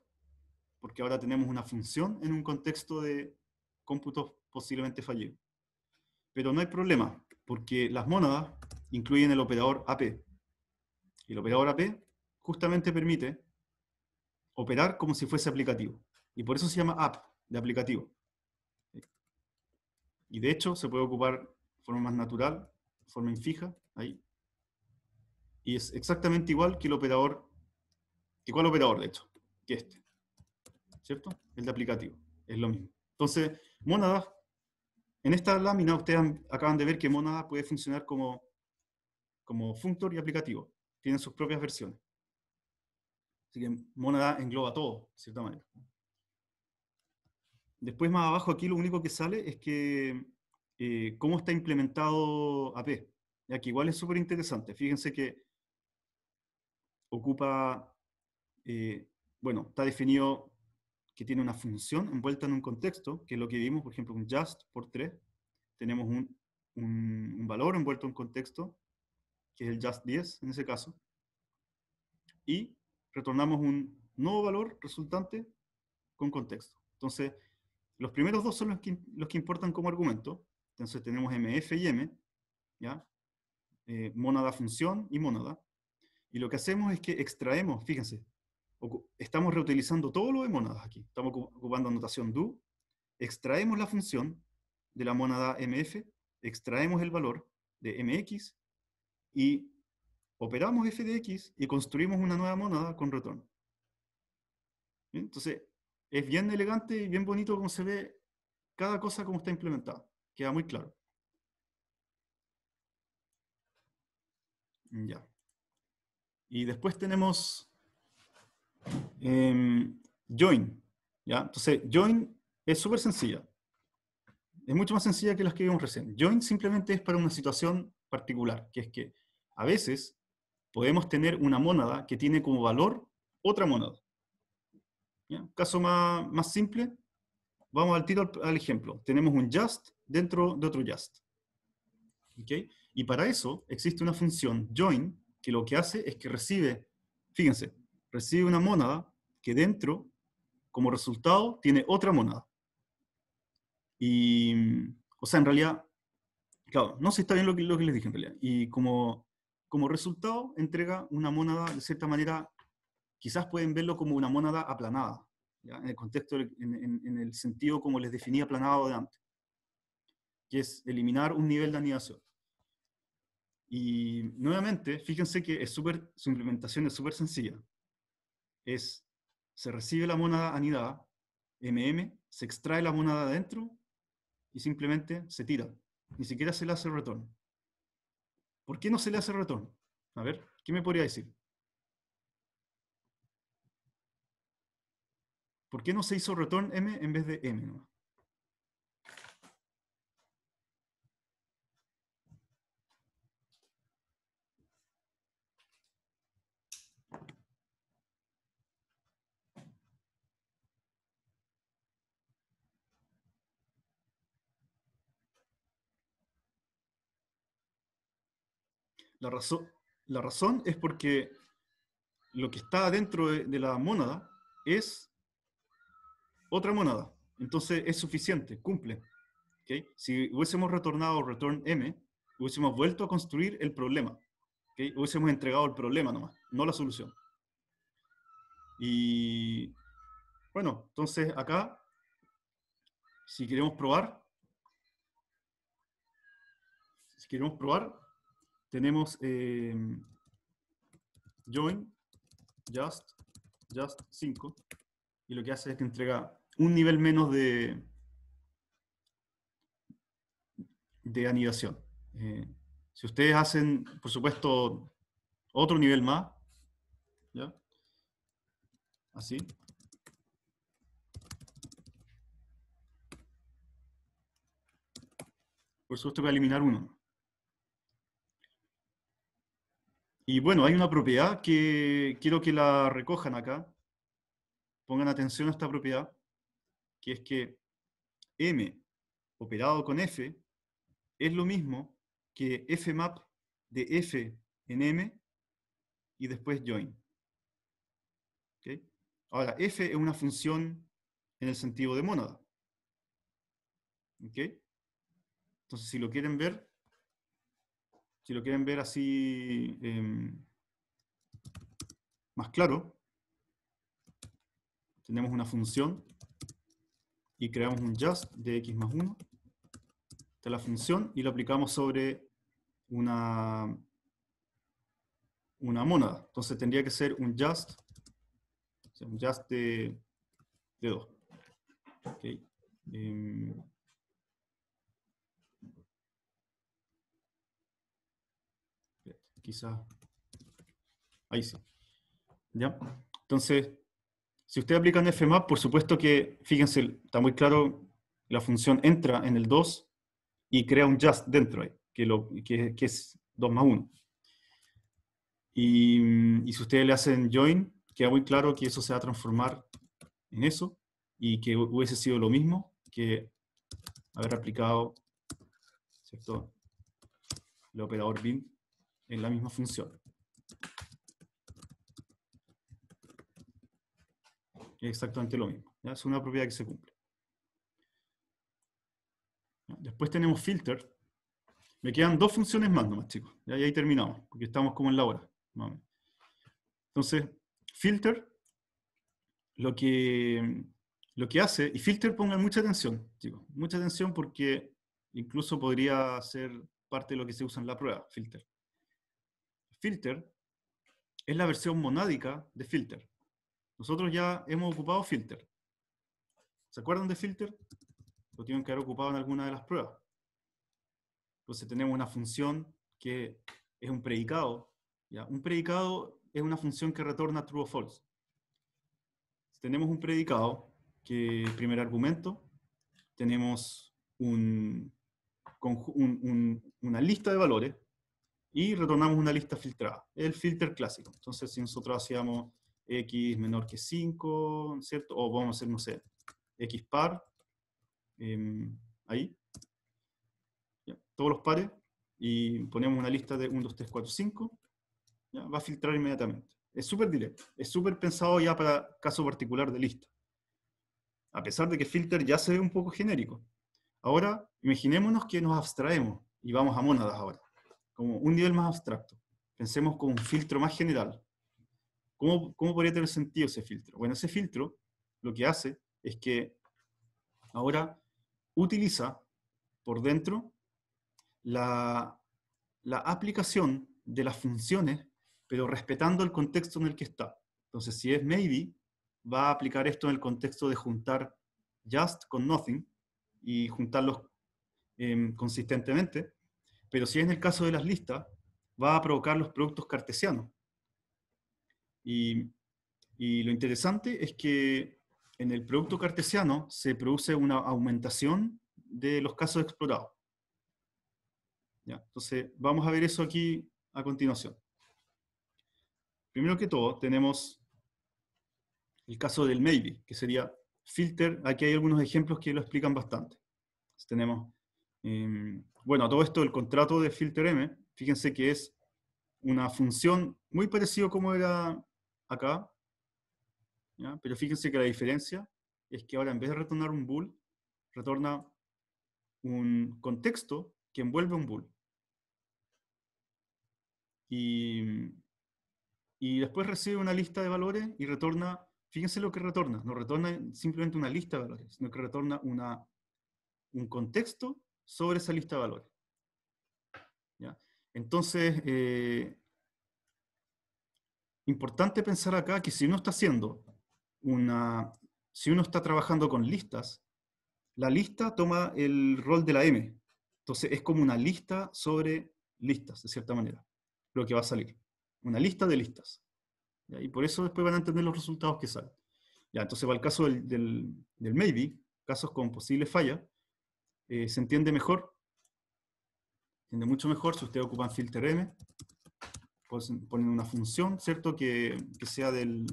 Porque ahora tenemos una función en un contexto de cómputo posiblemente fallido. Pero no hay problema, porque las mónadas incluyen el operador AP. Y el operador AP justamente permite operar como si fuese aplicativo. Y por eso se llama app, de aplicativo. Y de hecho, se puede ocupar de forma más natural, de forma infija, ahí. Y es exactamente igual que el operador, igual operador, de hecho, que este. ¿Cierto? El de aplicativo. Es lo mismo. Entonces, Monada, en esta lámina ustedes acaban de ver que Monada puede funcionar como, como functor y aplicativo. Tienen sus propias versiones. Así que Monada engloba todo, de cierta manera. Después más abajo aquí lo único que sale es que eh, cómo está implementado AP. Aquí igual es súper interesante. Fíjense que ocupa, eh, bueno, está definido que tiene una función envuelta en un contexto, que es lo que vimos, por ejemplo, un just por 3. Tenemos un, valor envuelto en un contexto, que es el just 10 en ese caso. Y retornamos un nuevo valor resultante con contexto. Entonces, los primeros dos son los que, los que importan como argumento. Entonces tenemos MF y M, ¿ya? Eh, mónada función y monada. Y lo que hacemos es que extraemos, fíjense, estamos reutilizando todo lo de monadas aquí. Estamos ocupando anotación do, extraemos la función de la monada MF, extraemos el valor de MX y operamos f de x y construimos una nueva monada con retorno. Entonces, es bien elegante y bien bonito como se ve cada cosa como está implementada. Queda muy claro. Ya. Y después tenemos em, join. ¿ya? Entonces, join es súper sencilla. Es mucho más sencilla que las que vimos recién. Join simplemente es para una situación particular, que es que a veces podemos tener una mónada que tiene como valor otra mónada. Caso más, simple, vamos al tiro al, ejemplo. Tenemos un just dentro de otro just. ¿Okay? Y para eso existe una función join que lo que hace es que recibe, fíjense, recibe una moneda que dentro, como resultado, tiene otra moneda Y, o sea, en realidad, claro, no sé si está bien lo que, lo que les dije en realidad. Y como, como resultado, entrega una moneda de cierta manera, quizás pueden verlo como una mónada aplanada, en el contexto, en, el sentido como les definía aplanado de antes, que es eliminar un nivel de anidación. Y nuevamente, fíjense que es súper su implementación es súper sencilla. Es, se recibe la mónada anidada, MM, se extrae la mónada adentro y simplemente se tira. Ni siquiera se le hace retorno. ¿Por qué no se le hace retorno? A ver, ¿qué me podría decir? ¿Por qué no se hizo return m en vez de m? La razón, es porque lo que está dentro de, la mónada es otra monada. Entonces es suficiente, cumple. ¿Okay? Si hubiésemos retornado return m, hubiésemos vuelto a construir el problema. ¿Okay? Hubiésemos entregado el problema nomás, no la solución. Y bueno, entonces acá, si queremos probar, si queremos probar, tenemos eh, join just, just 5, y lo que hace es que entrega un nivel menos de, de anidación. Eh, si ustedes hacen, por supuesto, otro nivel más, ¿ya? Así. Por supuesto va a eliminar uno. Y bueno, hay una propiedad que quiero que la recojan acá. Pongan atención a esta propiedad que es que M operado con F es lo mismo que Fmap de F en M y después join. Ahora, F es una función en el sentido de mónada. Entonces, si lo quieren ver, si lo quieren ver así em, más claro, tenemos una función y creamos un just de x más 1. de la función y lo aplicamos sobre una, una Entonces tendría que ser un just, de, 2. Okay. Em, quizás, ahí sí. ¿Ya? Entonces, si ustedes aplican FMAP, por supuesto que, fíjense, está muy claro, la función entra en el 2 y crea un just dentro ahí, que, lo, que, es 2 más 1. Y, si ustedes le hacen join, queda muy claro que eso se va a transformar en eso y que hubiese sido lo mismo que haber aplicado el operador bin en la misma función. exactamente lo mismo. Es una propiedad que se cumple. Después tenemos filter. Me quedan dos funciones más nomás, chicos. ¿ya? Y ahí terminamos, porque estamos como en la hora. Entonces, filter, lo que, lo que hace, y filter pongan mucha atención, chicos, mucha atención porque incluso podría ser parte de lo que se usa en la prueba, filter. Filter es la versión monádica de filter. Nosotros ya hemos ocupado filter. ¿Se acuerdan de filter? Lo tienen que haber ocupado en alguna de las pruebas. Entonces tenemos una función que es un predicado. ¿ya? Un predicado es una función que retorna true o false. Tenemos un predicado, que es el primer argumento. Tenemos un, una lista de valores y retornamos una lista filtrada. El filter clásico. Entonces, si nosotros hacíamos x menor que 5, ¿cierto? O vamos a hacer, no sé, x par, em, ahí, todos los pares, y ponemos una lista de 1, 2, 3, 4, 5, ¿Ya? va a filtrar inmediatamente. Es súper directo, es súper pensado ya para caso particular de lista. A pesar de que filter ya se ve un poco genérico. Ahora, imaginémonos que nos abstraemos y vamos a monadas ahora, como un nivel más abstracto. Pensemos con un filtro más general, ¿Cómo, ¿Cómo podría tener sentido ese filtro? Bueno, ese filtro lo que hace es que ahora utiliza por dentro la, la, aplicación de las funciones, pero respetando el contexto en el que está. Entonces, si es maybe, va a aplicar esto en el contexto de juntar just con nothing y juntarlos em, consistentemente. Pero si es en el caso de las listas, va a provocar los productos cartesianos. Y, lo interesante es que en el producto cartesiano se produce una aumentación de los casos explorados. entonces, vamos a ver eso aquí a continuación. Primero que todo, tenemos el caso del maybe, que sería filter. Aquí hay algunos ejemplos que lo explican bastante. tenemos, em, bueno, todo esto, el contrato de filter M, fíjense que es una función muy parecido como era acá, pero fíjense que la diferencia es que ahora en vez de retornar un bool, retorna un contexto que envuelve un bool. Y, después recibe una lista de valores y retorna, fíjense lo que retorna, no retorna simplemente una lista de valores, sino que retorna una, un contexto sobre esa lista de valores. Entonces, eh, importante pensar acá que si uno está haciendo una, si uno está trabajando con listas, la lista toma el rol de la M. Entonces es como una lista sobre listas, de cierta manera, lo que va a salir. Una lista de listas. Y por eso después van a entender los resultados que salen. Ya, entonces va el caso del, del, maybe, casos con posibles falla, eh, se entiende mejor, se entiende mucho mejor si ustedes ocupan filter M, ponen una función, ¿cierto? Que, sea de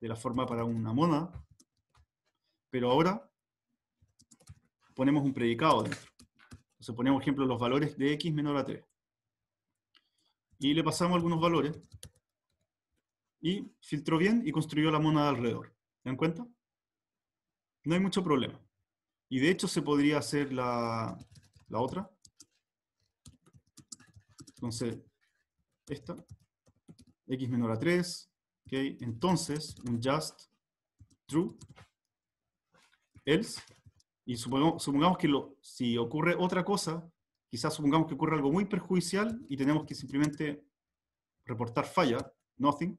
la forma para una mona, pero ahora ponemos un predicado dentro. Entonces ponemos, por ejemplo, los valores de x menor a 3. Y le pasamos algunos valores. Y filtró bien y construyó la mona alrededor. ¿Te dan cuenta? No hay mucho problema. Y de hecho se podría hacer la, la otra. Entonces, esta, x menor a 3, okay, entonces un just true, else, y supongamos, que si ocurre otra cosa, quizás supongamos que ocurre algo muy perjudicial y tenemos que simplemente reportar falla, nothing,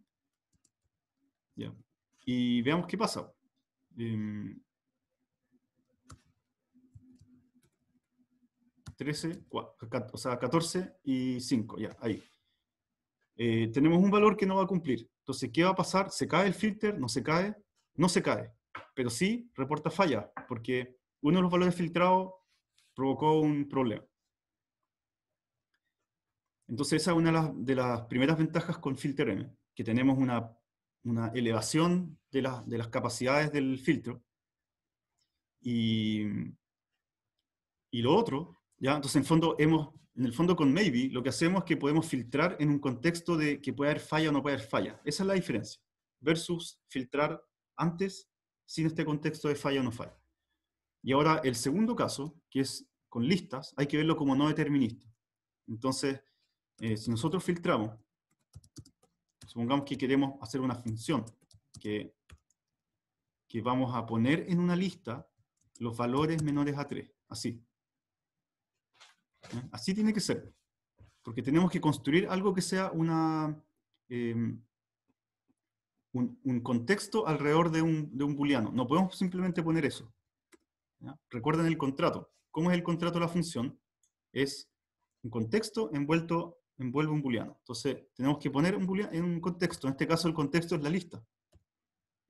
y veamos qué pasa. 13, em, o sea, 14 y 5, ya, ahí. Eh, tenemos un valor que no va a cumplir. Entonces, ¿qué va a pasar? ¿Se cae el filter? ¿No se cae? No se cae, pero sí reporta falla, porque uno de los valores filtrados provocó un problema. Entonces, esa es una de las, primeras ventajas con filter M, que tenemos una, una elevación de, de las capacidades del filtro. Y, y lo otro, ¿ya? Entonces, en fondo, hemos en el fondo con maybe, lo que hacemos es que podemos filtrar en un contexto de que puede haber falla o no puede haber falla. Esa es la diferencia. Versus filtrar antes sin este contexto de falla o no falla. Y ahora el segundo caso, que es con listas, hay que verlo como no determinista. Entonces, eh, si nosotros filtramos, supongamos que queremos hacer una función que, que vamos a poner en una lista los valores menores a 3, así. Así tiene que ser, porque tenemos que construir algo que sea una, em, un, un, contexto alrededor de un, de un booleano. No podemos simplemente poner eso. Recuerden el contrato. ¿Cómo es el contrato de la función? Es un contexto envuelto, envuelve un booleano. Entonces, tenemos que poner un booleano en un contexto. En este caso, el contexto es la lista.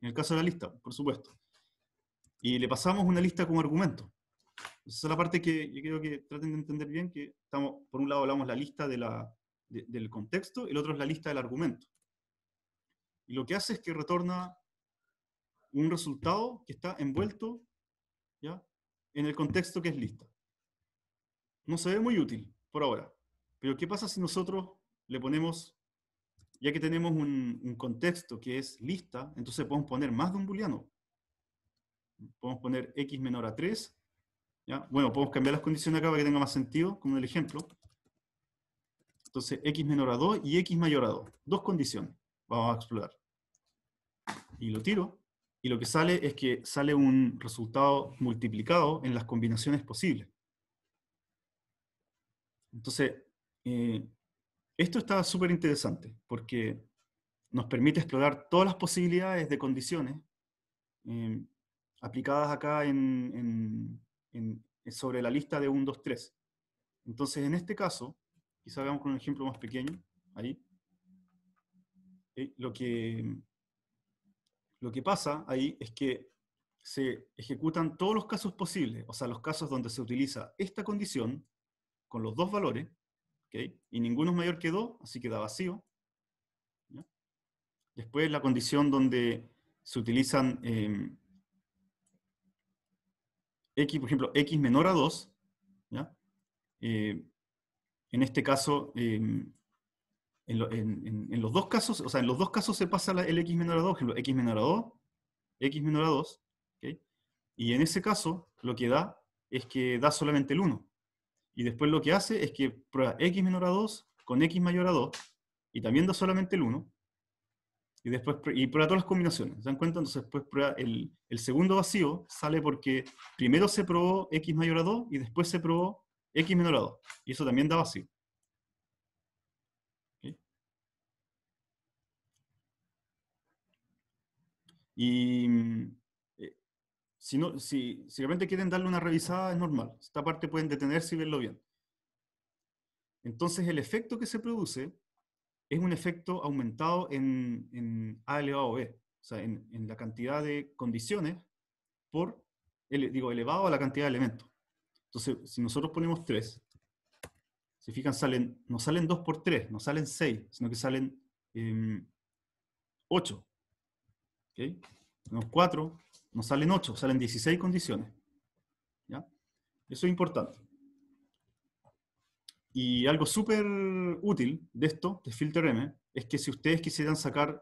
En el caso de la lista, por supuesto. Y le pasamos una lista como argumento. Esa es la parte que yo creo que traten de entender bien, que estamos, por un lado hablamos la lista de la, del contexto, el otro es la lista del argumento. Y lo que hace es que retorna un resultado que está envuelto ¿ya? en el contexto que es lista. No se ve muy útil por ahora, pero ¿qué pasa si nosotros le ponemos, ya que tenemos un, un contexto que es lista, entonces podemos poner más de un booleano? Podemos poner x menor a 3 bueno, podemos cambiar las condiciones acá para que tenga más sentido, como en el ejemplo. Entonces, x menor a 2 y x mayor a 2. Dos condiciones vamos a explorar. Y lo tiro. Y lo que sale es que sale un resultado multiplicado en las combinaciones posibles. Entonces, eh, esto está súper interesante porque nos permite explorar todas las posibilidades de condiciones eh, aplicadas acá en, eh, sobre la lista de 1, 2, 3. Entonces, en este caso, quizá veamos con un ejemplo más pequeño, ahí, eh, lo, que, lo que pasa ahí es que se ejecutan todos los casos posibles, o sea, los casos donde se utiliza esta condición con los dos valores, y ninguno es mayor que 2, así queda vacío. Después la condición donde se utilizan em, x, por ejemplo, x menor a 2, ¿ya? Eh, en este caso, em, en, los dos casos, o sea, en los dos casos se pasa el x menor a 2, por ejemplo, x menor a 2, x menor a 2, y en ese caso lo que da es que da solamente el 1. Y después lo que hace es que prueba x menor a 2 con x mayor a 2, y también da solamente el 1, y después y prueba todas las combinaciones. ¿Se dan cuenta? Entonces después el, segundo vacío, sale porque primero se probó x mayor a 2 y después se probó x menor a 2. Y eso también da vacío. Y eh, si, si, si realmente quieren darle una revisada, es normal. Esta parte pueden detenerse y verlo bien. Entonces el efecto que se produce es un efecto aumentado en, A elevado a B, o sea, en, la cantidad de condiciones por, digo, elevado a la cantidad de elementos. Entonces, si nosotros ponemos 3, si fijan, salen, no salen 2 por 3, no salen 6, sino que salen 8. Em, ¿Okay? Tenemos 4, nos salen 8, salen 16 condiciones. Eso es importante. Y algo súper útil de esto, de Filter M, es que si ustedes quisieran sacar,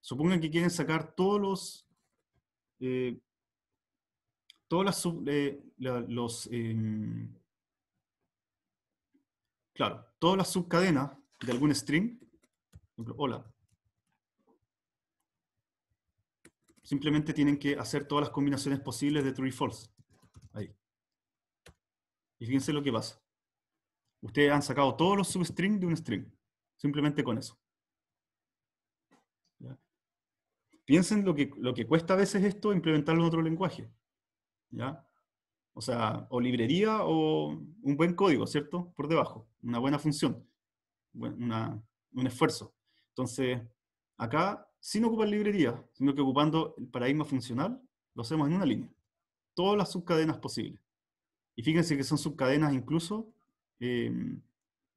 supongan que quieren sacar todos los, eh, todas las, eh, los, em, claro, todas las subcadenas de algún string, ejemplo, hola, simplemente tienen que hacer todas las combinaciones posibles de true y false. Ahí. Y fíjense lo que pasa. Ustedes han sacado todos los substrings de un string, simplemente con eso. Piensen lo que, lo que cuesta a veces esto implementarlo en otro lenguaje. ¿Ya? O sea, o librería o un buen código, ¿cierto? Por debajo, una buena función, un esfuerzo. Entonces, acá, sin ocupar librería, sino que ocupando el paradigma funcional, lo hacemos en una línea. Todas las subcadenas posibles. Y fíjense que son subcadenas incluso Em,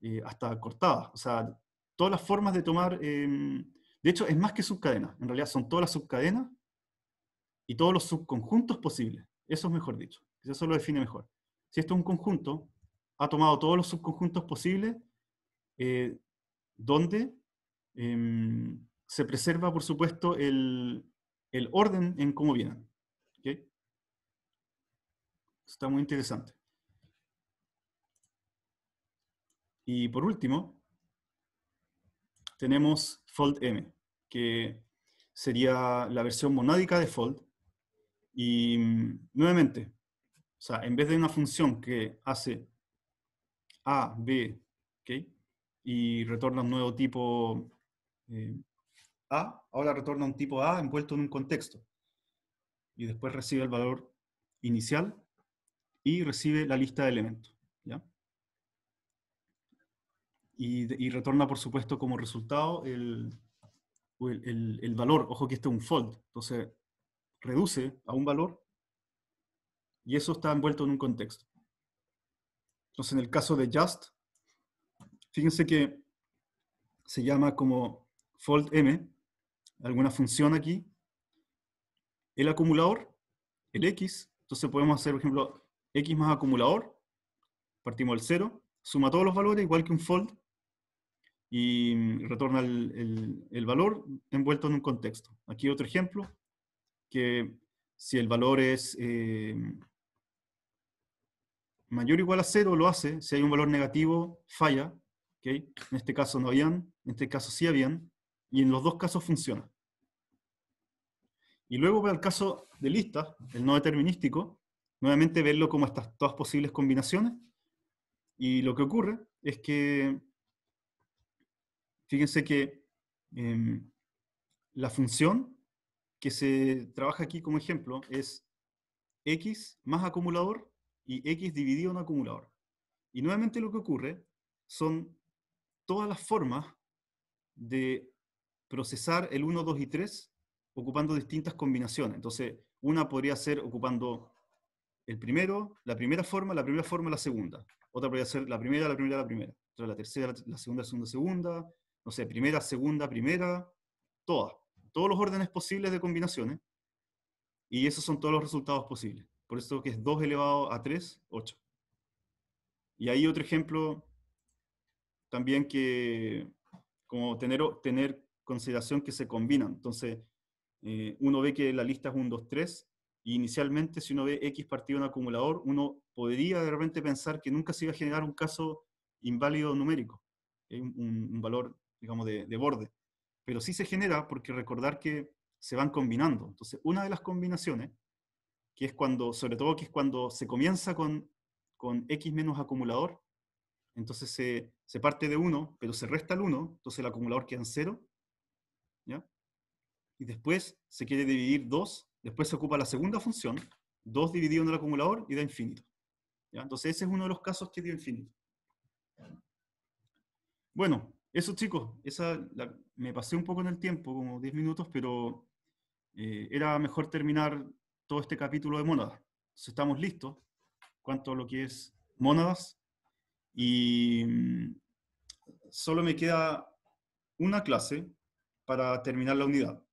eh, hasta cortadas. O sea, todas las formas de tomar, em, de hecho es más que subcadenas, en realidad son todas las subcadenas y todos los subconjuntos posibles. Eso es mejor dicho, eso lo define mejor. Si esto es un conjunto, ha tomado todos los subconjuntos posibles, eh, donde em, se preserva, por supuesto, el, orden en cómo vienen. Está muy interesante. Y por último, tenemos Fold M, que sería la versión monádica de Fold. Y mm, nuevamente, o sea, en vez de una función que hace A, B, y retorna un nuevo tipo eh, A, ahora retorna un tipo A envuelto en un contexto. Y después recibe el valor inicial y recibe la lista de elementos y, retorna, por supuesto, como resultado el, valor. Ojo que este es un fold, entonces reduce a un valor y eso está envuelto en un contexto. Entonces, en el caso de just, fíjense que se llama como fold m, alguna función aquí, el acumulador, el x, entonces podemos hacer, por ejemplo, x más acumulador, partimos del 0, suma todos los valores, igual que un fold, y mm, retorna el, valor envuelto en un contexto. Aquí otro ejemplo, que si el valor es eh, mayor o igual a cero, lo hace. Si hay un valor negativo, falla. ¿okay? En este caso no habían, en este caso sí habían, y en los dos casos funciona. Y luego ve el caso de listas, el no determinístico, nuevamente verlo como estas todas posibles combinaciones. Y lo que ocurre es que Fíjense que em, la función que se trabaja aquí como ejemplo es x más acumulador y x dividido en acumulador. Y nuevamente lo que ocurre son todas las formas de procesar el 1, 2 y 3 ocupando distintas combinaciones. Entonces, una podría ser ocupando el primero, la primera forma, la primera forma, la segunda. Otra podría ser la primera, la primera, la primera. Otra la tercera, la segunda, la segunda, segunda no sé, primera, segunda, primera, todas, todos los órdenes posibles de combinaciones. Y esos son todos los resultados posibles. Por eso que es 2 elevado a 3, 8. Y hay otro ejemplo también que, como tener, tener consideración que se combinan. Entonces, eh, uno ve que la lista es 1, 2, 3, y inicialmente si uno ve X partido en acumulador, uno podría de repente pensar que nunca se iba a generar un caso inválido numérico, un, un valor digamos, de, borde. Pero sí se genera porque recordar que se van combinando. Entonces, una de las combinaciones, que es cuando, sobre todo que es cuando se comienza con, con X menos acumulador, entonces se, se parte de 1, pero se resta el 1, entonces el acumulador queda en 0, ¿ya? Y después se quiere dividir 2, después se ocupa la segunda función, 2 dividido en el acumulador y da infinito. ¿ya? Entonces ese es uno de los casos que dio infinito. Bueno, eso chicos, esa, me pasé un poco en el tiempo, como 10 minutos, pero eh, era mejor terminar todo este capítulo de mónadas. estamos listos cuanto a lo que es mónadas. Y mm, solo me queda una clase para terminar la unidad.